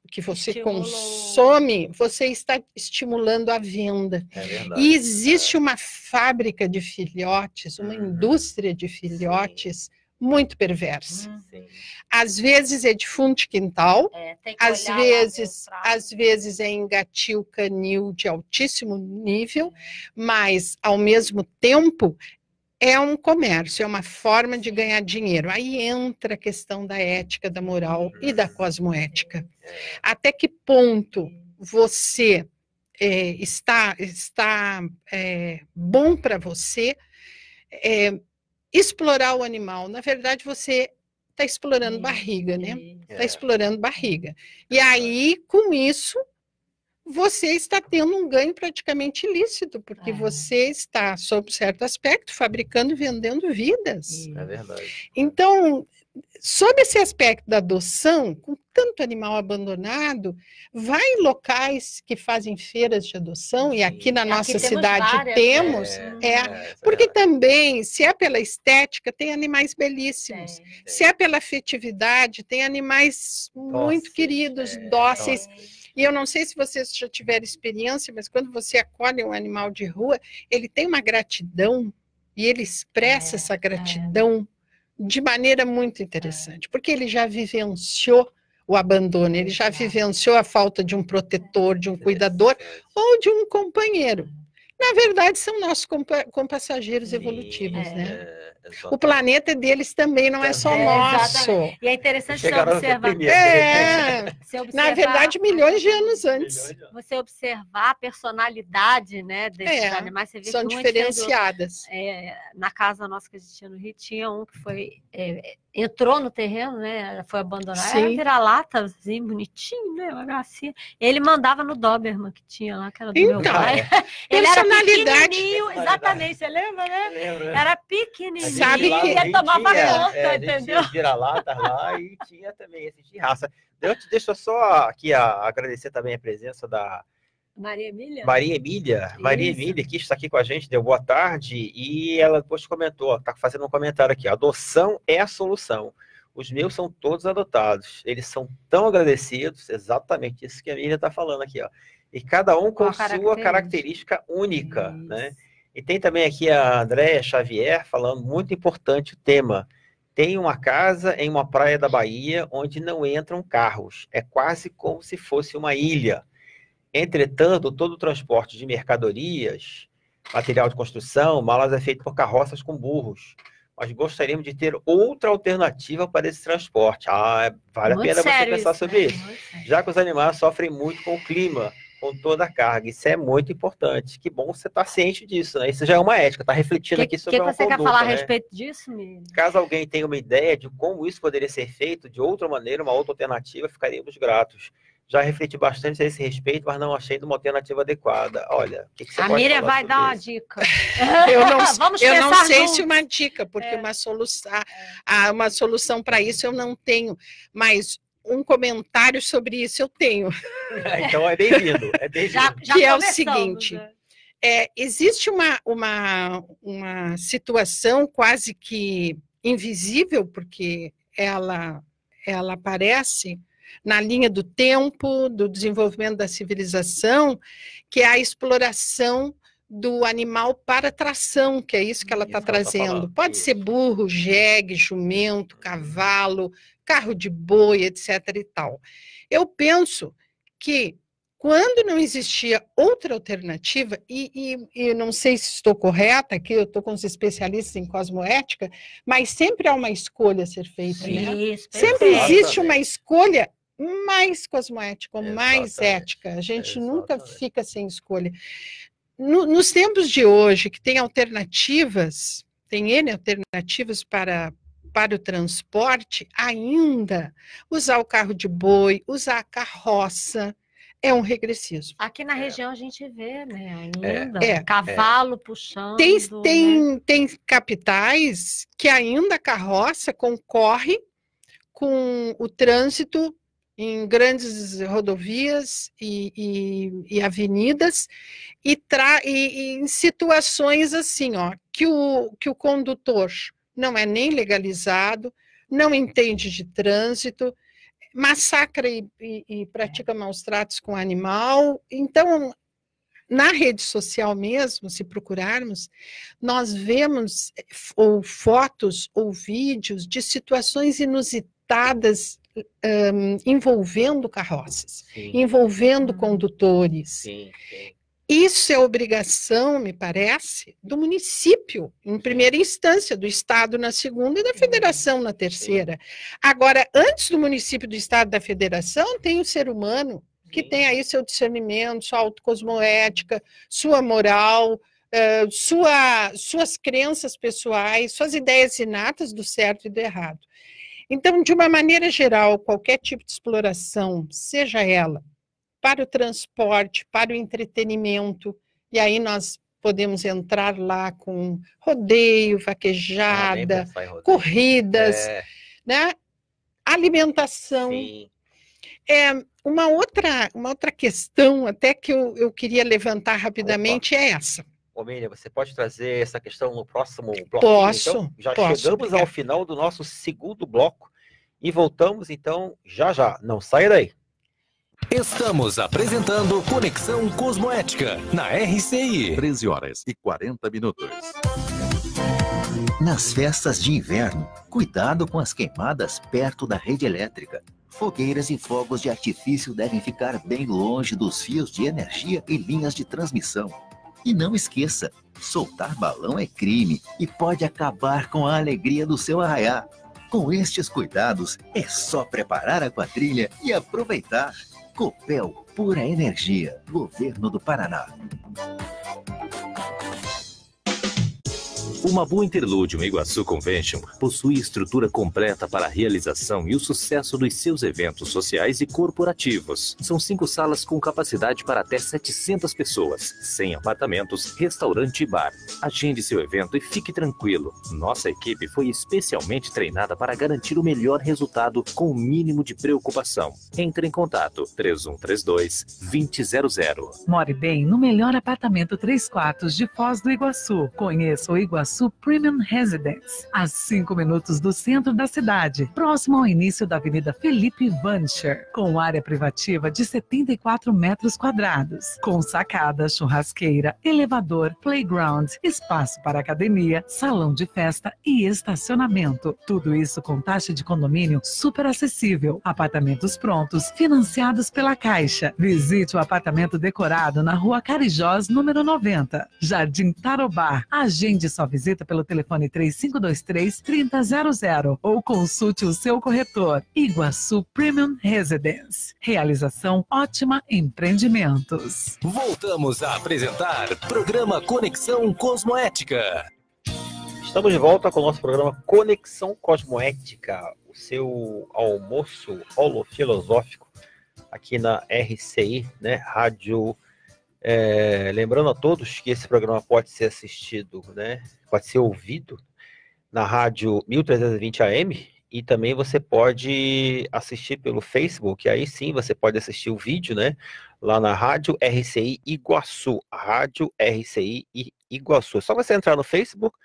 que você Estimulou. consome, você está estimulando a venda. É e existe é. uma fábrica de filhotes, uma uhum. indústria de filhotes Sim. muito perversa. Uhum. Às vezes é de fundo de quintal, é, às, vezes, às vezes é engatil canil de altíssimo nível, uhum. mas ao mesmo tempo é um comércio, é uma forma de ganhar dinheiro. Aí entra a questão da ética, da moral e da uhum. cosmoética. É. Até que ponto você é, está, está é, bom para você é, explorar o animal? Na verdade, você está explorando uhum. barriga, né? Está é. explorando barriga. E aí, com isso, você está tendo um ganho praticamente ilícito, porque é. você está, sob certo aspecto, fabricando e vendendo vidas.
É verdade.
Então, sob esse aspecto da adoção, com tanto animal abandonado, vai em locais que fazem feiras de adoção, Sim. e aqui na nossa aqui temos cidade várias, temos, né? é, é, é porque é. também, se é pela estética, tem animais belíssimos, tem, tem. se é pela afetividade, tem animais muito queridos, é, dóceis. dóceis. E eu não sei se vocês já tiveram experiência, mas quando você acolhe um animal de rua, ele tem uma gratidão e ele expressa é, essa é. gratidão é. de maneira muito interessante, é. porque ele já vivenciou o abandono, ele já vivenciou a falta de um protetor, de um cuidador ou de um companheiro na verdade, são nossos compassageiros evolutivos, é, né? Exatamente. O planeta deles também, não é só é, nosso. Exatamente.
E é interessante Chegaram você observar. É, você observar, na verdade, milhões de anos antes. Você observar a personalidade né, desses é, animais. Você vê são que é diferenciadas. Fez, é, na casa nossa que a gente tinha no Rio, tinha um que foi é, entrou no terreno, né? foi abandonada. Era vira-lata, assim, bonitinho, né? Uma gracinha. Ele mandava no Doberman que tinha lá, que era do então, meu pai. É. Ele era pequenininho, exatamente, você lembra, né? Lembro, Era pequenininho. Sabe que ia
tomar tinha, conta, é, entendeu? vira-lata lá e tinha também esse de raça. Eu te, deixa só aqui a, agradecer também a presença da Maria Emília? Maria Emília, Isso. Maria Emília, que está aqui com a gente, deu boa tarde, e ela depois comentou, está fazendo um comentário aqui, adoção é a solução. Os meus são todos adotados. Eles são tão agradecidos, exatamente isso que a Miriam está falando aqui, ó. E cada um com, com característica. sua característica única, né? E tem também aqui a Andréa Xavier falando, muito importante o tema. Tem uma casa em uma praia da Bahia onde não entram carros. É quase como se fosse uma ilha. Entretanto, todo o transporte de mercadorias, material de construção, malas é feito por carroças com burros. Nós gostaríamos de ter outra alternativa para esse transporte. Ah, é, vale muito a pena você pensar isso, sobre né? isso. já que os animais sofrem muito com o clima, com toda a carga. Isso é muito importante. Que bom você estar tá ciente disso, né? Isso já é uma ética, está refletindo que, aqui sobre O que você quer falar né? a respeito
disso, menino?
Caso alguém tenha uma ideia de como isso poderia ser feito de outra maneira, uma outra alternativa, ficaríamos gratos. Já refleti bastante a esse respeito, mas não achei de uma alternativa adequada. Olha, o que, que você A
Miriam vai dar uma dica. eu não, Vamos eu não sei se uma dica, porque é. uma solução, uma solução para isso eu não tenho, mas um comentário sobre isso eu tenho. então é bem-vindo.
É bem vindo que é o
seguinte. Né? É, existe uma, uma, uma situação quase que invisível, porque ela, ela aparece, na linha do tempo, do desenvolvimento da civilização, que é a exploração do animal para tração, que é isso que ela está tá trazendo. Tá Pode isso. ser burro, jegue, jumento, cavalo, carro de boi, etc. e tal. Eu penso que quando não existia outra alternativa, e, e, e não sei se estou correta aqui, eu estou com os especialistas em cosmoética, mas sempre há uma escolha a ser feita, né? Sim, né? Sempre existe uma escolha mais cosmética, Exatamente. mais ética. A gente Exatamente. nunca fica sem escolha. No, nos tempos de hoje, que tem alternativas, tem N alternativas para, para o transporte, ainda usar o carro de boi, usar a carroça, é um regressismo.
Aqui na é. região a gente vê, né? É, ainda, é, cavalo é. puxando. Tem, né? tem,
né? tem capitais que ainda a carroça concorre com o trânsito em grandes rodovias e, e, e avenidas e, tra e, em situações assim, ó, que o, que o condutor não é nem legalizado, não entende de trânsito, massacra e, e, e, pratica maus tratos com animal. Então, na rede social mesmo, se procurarmos, nós vemos eh, ou fotos ou vídeos de situações inusitadas um, envolvendo carroças, sim. envolvendo condutores. Sim, sim. Isso é obrigação, me parece, do município, em primeira instância, do Estado na segunda e da uhum. Federação na terceira. Agora, antes do município, do Estado da Federação, tem o ser humano, que tem aí seu discernimento, sua autocosmoética, sua moral, Uh, sua, suas crenças pessoais, suas ideias inatas do certo e do errado. Então, de uma maneira geral, qualquer tipo de exploração, seja ela para o transporte, para o entretenimento, e aí nós podemos entrar lá com rodeio, ah, vaquejada, rodeio. corridas, é. né? alimentação. Sim. É, uma, outra, uma outra questão até que eu, eu queria levantar rapidamente Opa. é essa.
Omênia, você pode trazer essa questão no próximo bloco? Posso. Então, já posso, chegamos ao final do nosso segundo bloco e voltamos então já já. Não saia daí.
Estamos apresentando Conexão Cosmoética na RCI. 13 horas e 40 minutos.
Nas festas de inverno, cuidado com as queimadas perto da rede elétrica.
Fogueiras e fogos de
artifício devem ficar bem longe dos fios de energia e linhas de transmissão. E não esqueça, soltar balão é crime e pode acabar com a alegria do seu arraiá. Com estes cuidados, é só preparar a quadrilha e aproveitar. Copel, pura energia. Governo do Paraná.
Uma boa Interlúdio Iguaçu Convention possui estrutura completa para a realização e o sucesso dos seus eventos sociais e corporativos. São cinco salas com capacidade para até 700 pessoas, sem apartamentos, restaurante e bar. Agende seu evento e fique tranquilo. Nossa equipe foi
especialmente
treinada para garantir o melhor resultado com o mínimo de preocupação. Entre em contato 3132 2000. More bem no melhor apartamento 3 quartos de Foz do Iguaçu. Conheça o Iguaçu Iguaçu Premium Residence, a 5
minutos do centro da cidade, próximo ao início da Avenida Felipe Vancher, com área privativa de 74 metros quadrados, com sacada, churrasqueira, elevador, playground, espaço para academia, salão de festa e estacionamento. Tudo isso com taxa de condomínio super acessível, apartamentos prontos, financiados pela Caixa. Visite o apartamento decorado na Rua Carijós, número 90,
Jardim Tarobá. Agende sua visita visita pelo telefone 3523-3000 ou consulte o seu corretor. Iguaçu Premium Residence.
Realização Ótima Empreendimentos.
Voltamos a apresentar programa Conexão Cosmoética. Estamos de volta com o nosso programa Conexão Cosmoética, o seu almoço holofilosófico aqui na RCI, né? Rádio é, lembrando a todos que esse programa pode ser assistido, né? Pode ser ouvido na rádio 1320 AM e também você pode assistir pelo Facebook. Aí sim você pode assistir o vídeo, né? Lá na Rádio RCI Iguaçu. Rádio RCI Iguaçu. É só você entrar no Facebook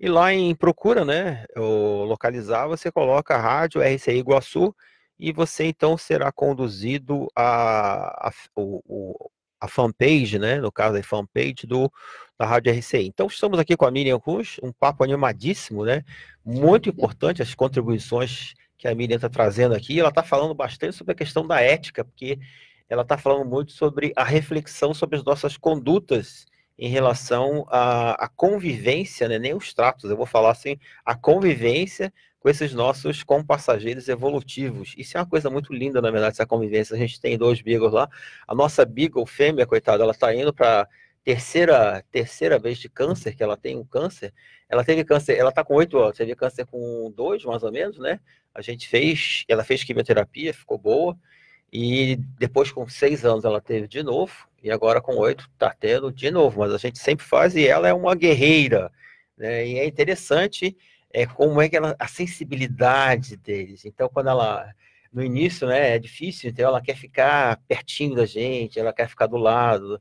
e lá em procura, né? localizar, você coloca Rádio RCI Iguaçu e você então será conduzido a, a o a fanpage, né? No caso, a fanpage do, da Rádio RCI. Então, estamos aqui com a Miriam Cruz, um papo animadíssimo, né? Muito importante as contribuições que a Miriam está trazendo aqui. Ela está falando bastante sobre a questão da ética, porque ela está falando muito sobre a reflexão sobre as nossas condutas em relação à, convivência, né? nem os tratos, eu vou falar assim, a convivência com esses nossos compassageiros evolutivos. Isso é uma coisa muito linda, na verdade, essa convivência. A gente tem dois beagles lá. A nossa beagle fêmea, coitada, ela está indo para terceira terceira vez de câncer que ela tem um câncer ela teve câncer ela está com oito anos teve câncer com dois mais ou menos né a gente fez ela fez quimioterapia ficou boa e depois, com seis anos, ela teve de novo. E agora, com oito, está tendo de novo. Mas a gente sempre faz e ela é uma guerreira. Né? E é interessante é, como é que ela, a sensibilidade deles. Então, quando ela, no início, né, é difícil, então ela quer ficar pertinho da gente, ela quer ficar do lado.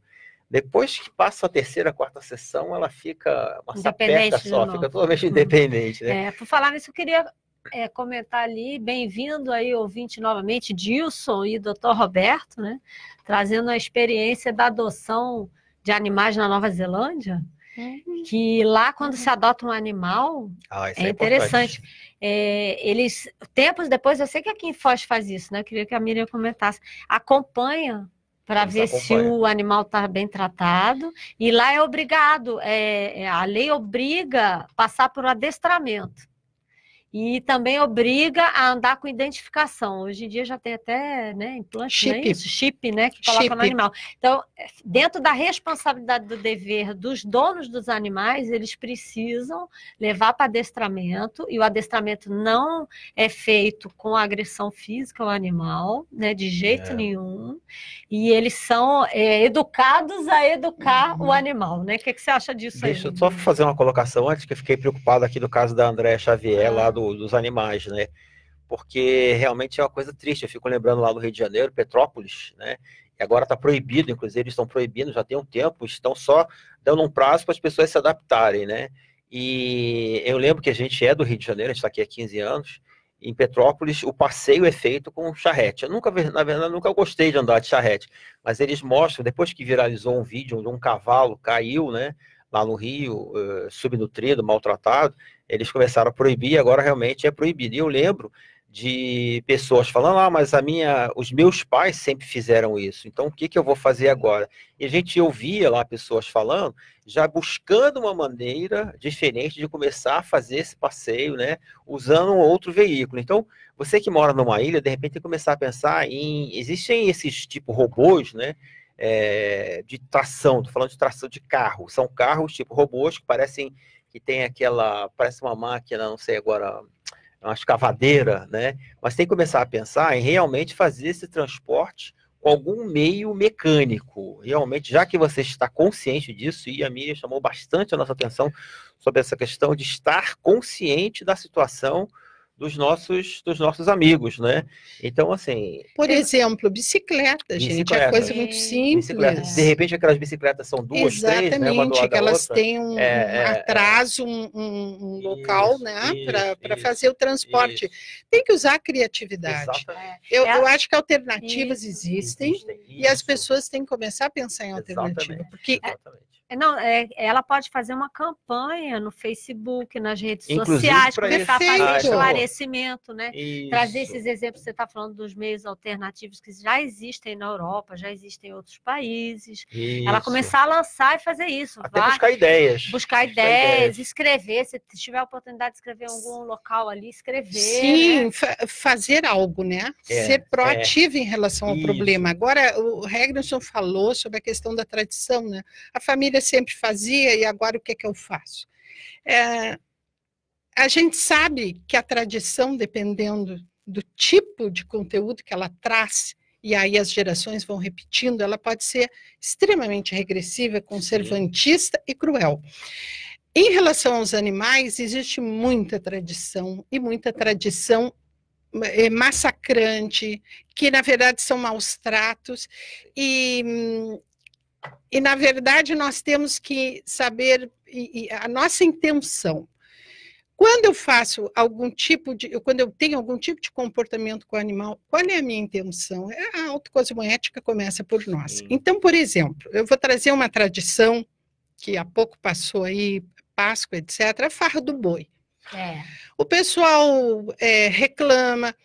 Depois que passa a terceira, a quarta sessão, ela fica uma sapeta só, fica totalmente independente. Né? É,
por falar nisso, eu queria é, comentar ali, bem-vindo aí, ouvinte novamente, Dilson e doutor Roberto, né? Trazendo a experiência da adoção de animais na Nova Zelândia que lá quando se adota um animal ah, é, é, interessante. É, eles tempos depois, eu sei que aqui em Foz faz isso, né? Eu queria que a Miriam comentasse. Acompanha para ver se o animal está bem tratado e lá é obrigado, é, é a lei obriga passar por um adestramento. E também obriga a andar com identificação. Hoje em dia já tem até né, implante, é chip. Né, chip, né? Que coloca chip. no animal. Então, é, dentro da responsabilidade do dever dos donos dos animais, eles precisam levar para adestramento, e o adestramento não é feito com agressão física ao animal, né? De jeito é. nenhum. E eles são é, educados a educar uhum. o animal, né? O que, que você acha disso Deixa aí?
Deixa eu só fazer uma colocação antes, que eu fiquei preocupado aqui do caso da Andréa Xavier, lá do do, dos animais, né? Porque realmente é uma coisa triste. Eu fico lembrando lá no Rio de Janeiro, Petrópolis, né? E agora está proibido, inclusive eles estão proibindo já tem um tempo, estão só dando um prazo para as pessoas se adaptarem, né? E eu lembro que a gente é do Rio de Janeiro, a gente está aqui há 15 anos, em Petrópolis, o passeio é feito com charrete. Eu nunca, na verdade, nunca gostei de andar de charrete, mas eles mostram, depois que viralizou um vídeo onde um cavalo caiu, né, lá no Rio, eh, subnutrido, maltratado, eles começaram a proibir, agora realmente é proibido. E eu lembro de pessoas falando, ah, mas a minha, os meus pais sempre fizeram isso, então o que, que eu vou fazer agora? E a gente ouvia lá pessoas falando, já buscando uma maneira diferente de começar a fazer esse passeio, né, usando um outro veículo. Então, você que mora numa ilha, de repente começar a pensar em, existem esses tipo robôs, né, é, de tração, estou falando de tração de carro, são carros tipo robôs que parecem que tem aquela, parece uma máquina, não sei agora, é uma escavadeira, né? Mas tem que começar a pensar em realmente fazer esse transporte com algum meio mecânico. Realmente, já que você está consciente disso, e a Miriam chamou bastante a nossa atenção sobre essa questão de estar consciente da situação dos nossos, dos nossos amigos, né? Então, assim.
Por é... exemplo, bicicleta, gente, é coisa muito é. simples. Bicicleta. De
repente, aquelas bicicletas são duas, Exatamente, três, né? Exatamente, que elas outra. têm um, é, é, é,
atraso, um, um local, né? Para fazer o transporte. Isso. Tem que usar a criatividade. Eu, eu, acho que alternativas isso. existem e as pessoas têm que começar a pensar em alternativas, Porque. Exatamente. Não, é,
ela pode fazer uma campanha no Facebook, nas redes Inclusive sociais, começar a esclarecer conhecimento, né? Isso. Trazer esses exemplos, você está falando dos meios alternativos que já existem na Europa, já existem em outros países. Isso. Ela começar a lançar e fazer isso. Até buscar
ideias. Buscar,
buscar ideias, ideias,
escrever. Se tiver a oportunidade de escrever em algum local ali, escrever. Sim,
né? fa fazer algo, né? É, Ser é. proativo é. em relação ao isso. problema. Agora, o Regnerson falou sobre a questão da tradição, né? A família sempre fazia e agora o que é que eu faço? É, a gente sabe que a tradição, dependendo do tipo de conteúdo que ela traz, e aí as gerações vão repetindo, ela pode ser extremamente regressiva, conservantista Sim. e cruel. Em relação aos animais, existe muita tradição e muita tradição eh, massacrante, que na verdade são maus tratos e e na verdade nós temos que saber e, e a nossa intenção quando eu faço algum tipo de, quando eu tenho algum tipo de comportamento com o animal, qual é a minha intenção? É, a autocosmoética começa por nós. Então, por exemplo, eu vou trazer uma tradição que há pouco passou aí, Páscoa, etc., a farra do boi. É. O pessoal é, reclama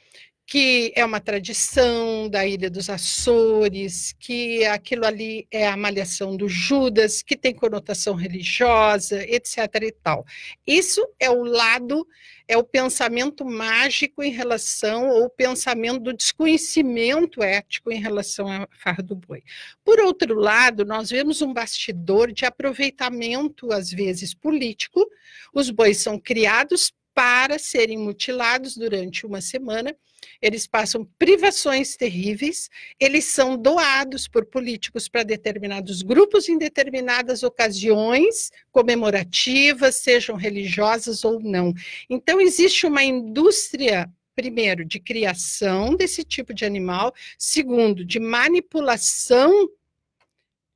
que é uma tradição da Ilha dos Açores, que aquilo ali é a malhação do Judas, que tem conotação religiosa, etc. e tal. Isso é o lado, é o pensamento mágico em relação, ou o pensamento do desconhecimento ético em relação à farra do boi. Por outro lado, nós vemos um bastidor de aproveitamento, às vezes, político. Os bois são criados para serem mutilados durante uma semana. Eles passam privações terríveis, eles são doados por políticos para determinados grupos em determinadas ocasiões comemorativas, sejam religiosas ou não. Então, existe uma indústria primeiro, de criação desse tipo de animal, segundo, de manipulação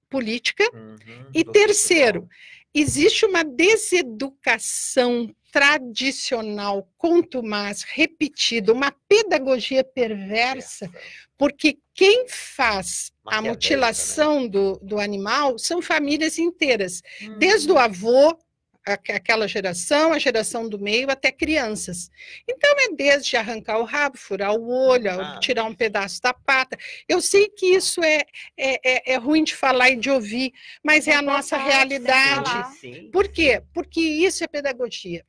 política, uhum, e terceiro, existe uma deseducação tradicional, contumaz, mais repetido, uma pedagogia perversa, né? porque quem faz a né? mutilação do, do animal são famílias inteiras, uhum. desde o avô, aquela geração, a geração do meio, até crianças. Então é desde arrancar o rabo, furar o olho, ah. tirar um pedaço da pata. Eu sei que isso é, é, é, é ruim de falar e de ouvir, mas é, é a nossa né? realidade. Ah, Por quê? Porque isso é pedagogia.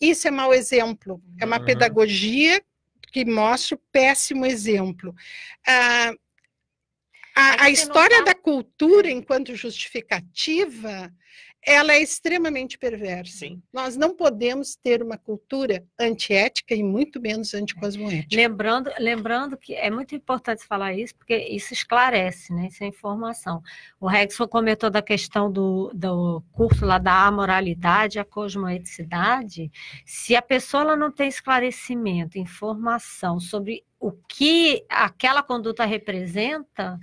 Isso é mau exemplo. É uma uhum. pedagogia que mostra o péssimo exemplo. Ah, a, a, história tá da cultura hum. enquanto justificativa ela é extremamente perversa. Sim. Nós não podemos ter uma cultura antiética e muito menos anticosmoética. Lembrando, lembrando que é muito importante falar isso, porque
isso esclarece, né? Isso é informação. O Rex comentou da questão do, do curso lá da amoralidade, a cosmoeticidade. Se a pessoa não tem esclarecimento, informação sobre o que aquela conduta representa,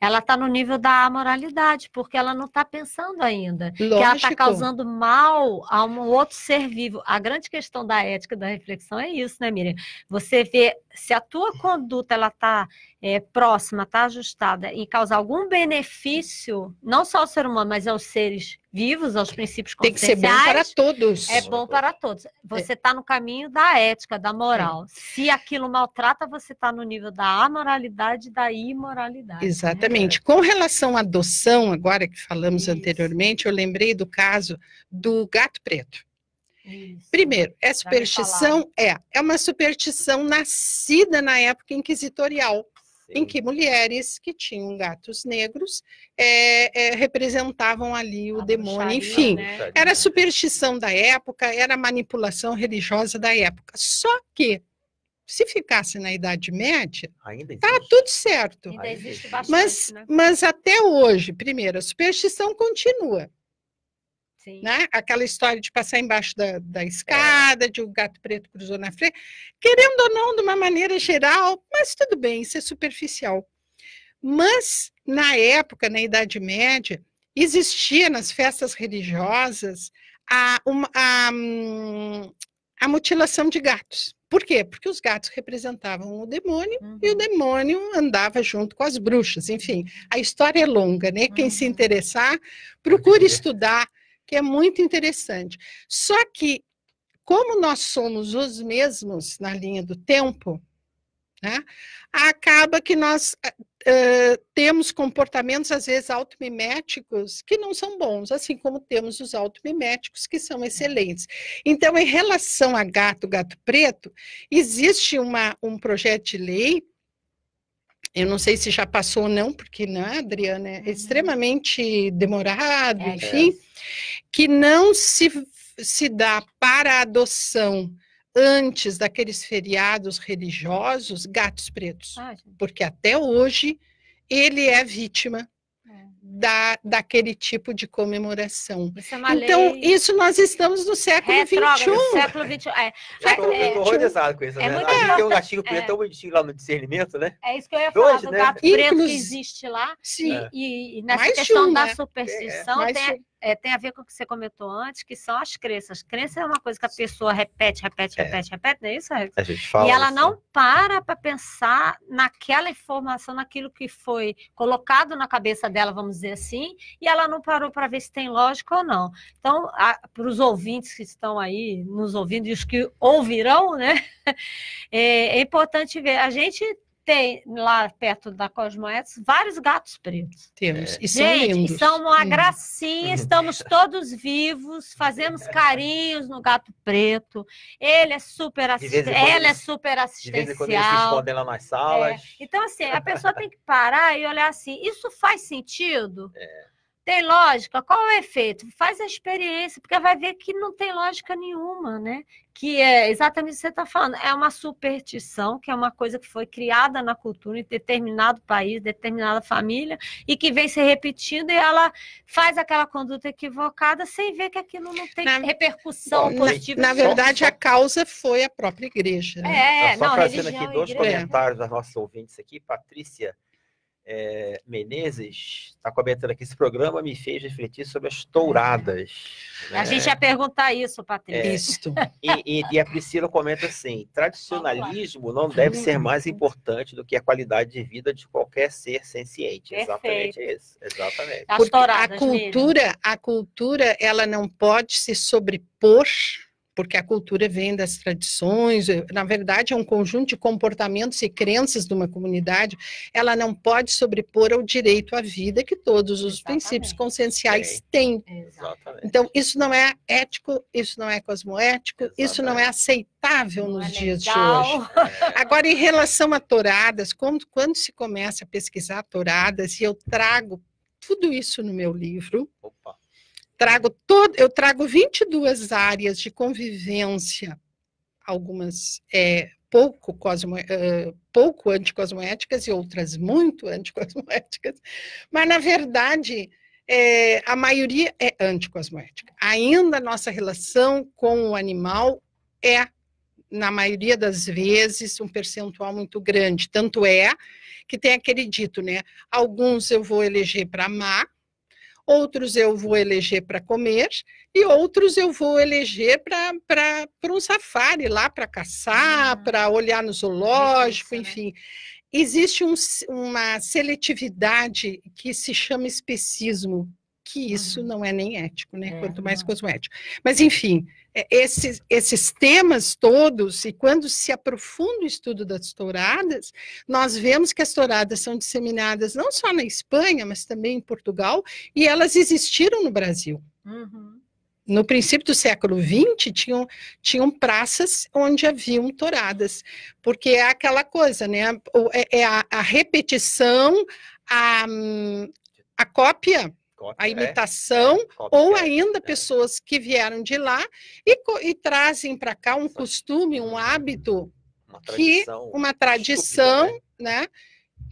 ela está no nível da amoralidade, porque ela não está pensando ainda Lógico. que ela está causando mal a um outro ser vivo. A grande questão da ética da reflexão é isso, né, Miriam? Você vê se a tua conduta ela está é, eh, próxima, está ajustada e causa algum benefício, não só ao ser humano, mas aos seres vivos, aos princípios Tem que ser bom para todos. É bom para todos. Você está é. Tá no caminho da ética, da moral. É. Se aquilo maltrata, você está no nível da amoralidade e da
imoralidade. Né, Exatamente. Né? Com relação à adoção, agora que falamos Isso. anteriormente, eu lembrei do caso do gato preto. Isso. Primeiro, é superstição? É. É uma superstição nascida na época inquisitorial, Sim. em que mulheres que tinham gatos negros é, é, representavam ali o a demônio. Enfim, né? era superstição da época, era manipulação religiosa da época. Só que se ficasse na Idade Média, está tudo certo. Bastante, mas, né? mas até hoje, primeiro, a superstição continua. Sim. Né? Aquela história de passar embaixo da, da é. escada, é. de um gato preto cruzou na frente, querendo ou não, de uma maneira geral, mas tudo bem, isso é superficial. Mas, na época, na Idade Média, existia nas festas religiosas a, uma, a, hum, a mutilação de gatos. Por quê? Porque os gatos representavam o demônio uhum. e o uhum. demônio andava junto com as bruxas. Enfim, a história é longa, né? Uhum. Quem se uhum. interessar, procure estudar que é muito interessante. Só que, como nós somos os mesmos na linha do tempo, né, acaba que nós uh, temos comportamentos, às vezes, automiméticos que não são bons, assim como temos os automiméticos que são excelentes. Então, em relação a gato, gato preto, existe uma, um projeto de lei eu não sei se já passou ou não, porque não, né, Adriana, é uhum. extremamente demorado, é, enfim, é. que não se, se dá para adoção antes daqueles feriados religiosos gatos pretos, ah, porque até hoje ele é vítima da, daquele tipo de comemoração. Isso é então, lei... isso nós estamos no século XXI. Século
XXI. É. é eu estou é, horrorizado
com isso, é né? A gente tem um gatinho preto tão bonitinho lá no discernimento, né?
É isso que eu ia falar, Dois, do né? gato preto que existe lá. Sim. E, e, e nessa Mais questão um, da né? superstição, tem, é, tem a ver com o que você comentou antes, que são as crenças. Crença é uma coisa que a pessoa repete, repete, é. repete, repete, não é isso? A gente fala. E ela assim. não né? para para pensar naquela informação, naquilo que foi colocado na cabeça dela, vamos dizer assim, e ela não parou para ver se tem lógica ou não. Então, para os ouvintes que estão aí nos ouvindo e os que ouvirão, né? É, é importante ver. A gente tem lá perto da Cosmoetes vários gatos pretos.
Temos. E são Gente, lindos. são uma
gracinha, uhum. estamos todos vivos, fazemos carinhos no gato preto. Ele é super assistente, ela é super assistencial. De vez em quando eles se escondem
lá nas é. salas.
É. Então, assim, a pessoa tem que parar e olhar assim, isso faz sentido? É. Tem lógica? Qual o efeito? Faz a experiência, porque vai ver que não tem lógica nenhuma, né? Que é exatamente o que você está falando. É uma superstição, que é uma coisa que foi criada na cultura em determinado país, determinada família, e que vem se repetindo e ela faz aquela conduta equivocada sem ver que aquilo não tem na, repercussão bom, positiva. Na, na verdade,
a causa foi a própria igreja. Né? É, Eu só não, trazendo aqui dois igreja.
comentários da nossa ouvinte aqui, Patrícia é, Menezes está comentando aqui: esse programa me fez refletir sobre as touradas. Né? A gente ia
perguntar isso, Patrícia. É, e, e, e, a
Priscila comenta assim: tradicionalismo não deve ser mais importante do que a qualidade de vida de qualquer ser senciente. Exatamente isso. Exatamente. Porque a cultura,
a cultura, ela não pode se sobrepor porque a cultura vem das tradições, eh, na verdade é um conjunto de comportamentos e crenças de uma comunidade, ela não pode sobrepor ao direito à vida que todos os Exatamente. princípios conscienciais têm.
Exatamente.
Então, isso não é ético, isso não é cosmoético, Exatamente. isso não é aceitável não nos é
dias legal. de hoje.
Agora, em relação a touradas, quando, quando se começa a pesquisar touradas, e eu trago tudo isso no meu livro, Opa trago todo, eu trago 22 áreas de convivência, algumas é, pouco, cosmo, uh, pouco anticosmoéticas e outras muito anticosmoéticas, mas na verdade é, a maioria é anticosmoética. Ainda a nossa relação com o animal é, na maioria das vezes, um percentual muito grande. Tanto é que tem aquele dito, né? Alguns eu vou eleger para amar, outros eu vou eleger para comer, e outros eu vou eleger para um safari lá, para caçar, uhum. para olhar no zoológico, isso, né? enfim. Né? Existe um, uma seletividade que se chama especismo, que isso não é nem ético, né? É, Quanto mais cosmético. Mas, enfim, é, esses, esses temas todos, e quando se aprofunda o estudo das touradas, nós vemos que as touradas são disseminadas não só na Espanha, mas também em Portugal, e elas existiram no Brasil. Uhum. No princípio do século XX, tinham, tinham praças onde haviam touradas, porque é aquela coisa, né? É, é a, a repetição, a, hum, a cópia a é, imitação, é, ou é, ainda pessoas que vieram de lá e, e trazem para cá um costume, um hábito, uma tradição, que, uma né? tradição estúpido, né? né?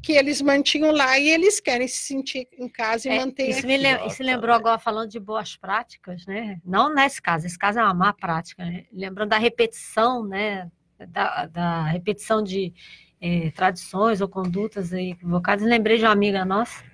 que eles mantinham lá e eles querem se sentir em casa e é, manter isso aqui. Lem lembrou
agora falando de boas práticas, né? Não nesse caso, esse caso é uma má prática. Né? Lembrando da repetição, né? Da, da repetição de eh, tradições ou condutas equivocadas. Lembrei de uma amiga nossa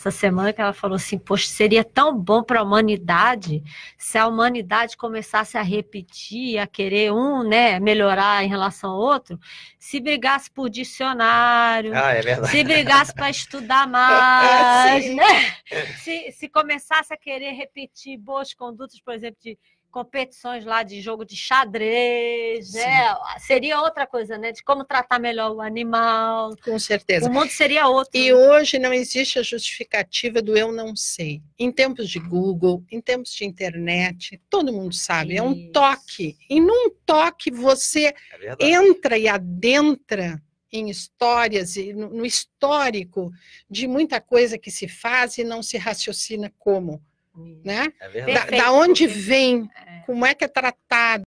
essa semana que ela falou assim: Poxa, seria tão bom para a humanidade se a humanidade começasse a repetir, a querer um né, melhorar em relação ao outro, se brigasse por dicionário, ah, é se brigasse para estudar mais, né? se, se começasse a querer repetir boas condutas, por exemplo, de competições lá de jogo de xadrez, né? Seria outra coisa, né? De como tratar melhor o animal. Com certeza. O mundo
seria outro. E hoje não existe a justificativa do eu não sei. Em tempos de Google, em tempos de internet, todo mundo sabe, Isso. é um toque. E num toque você é entra e adentra em histórias e no histórico de muita coisa que se faz e não se raciocina como né? É da, da, onde vem, é. como é que é tratado.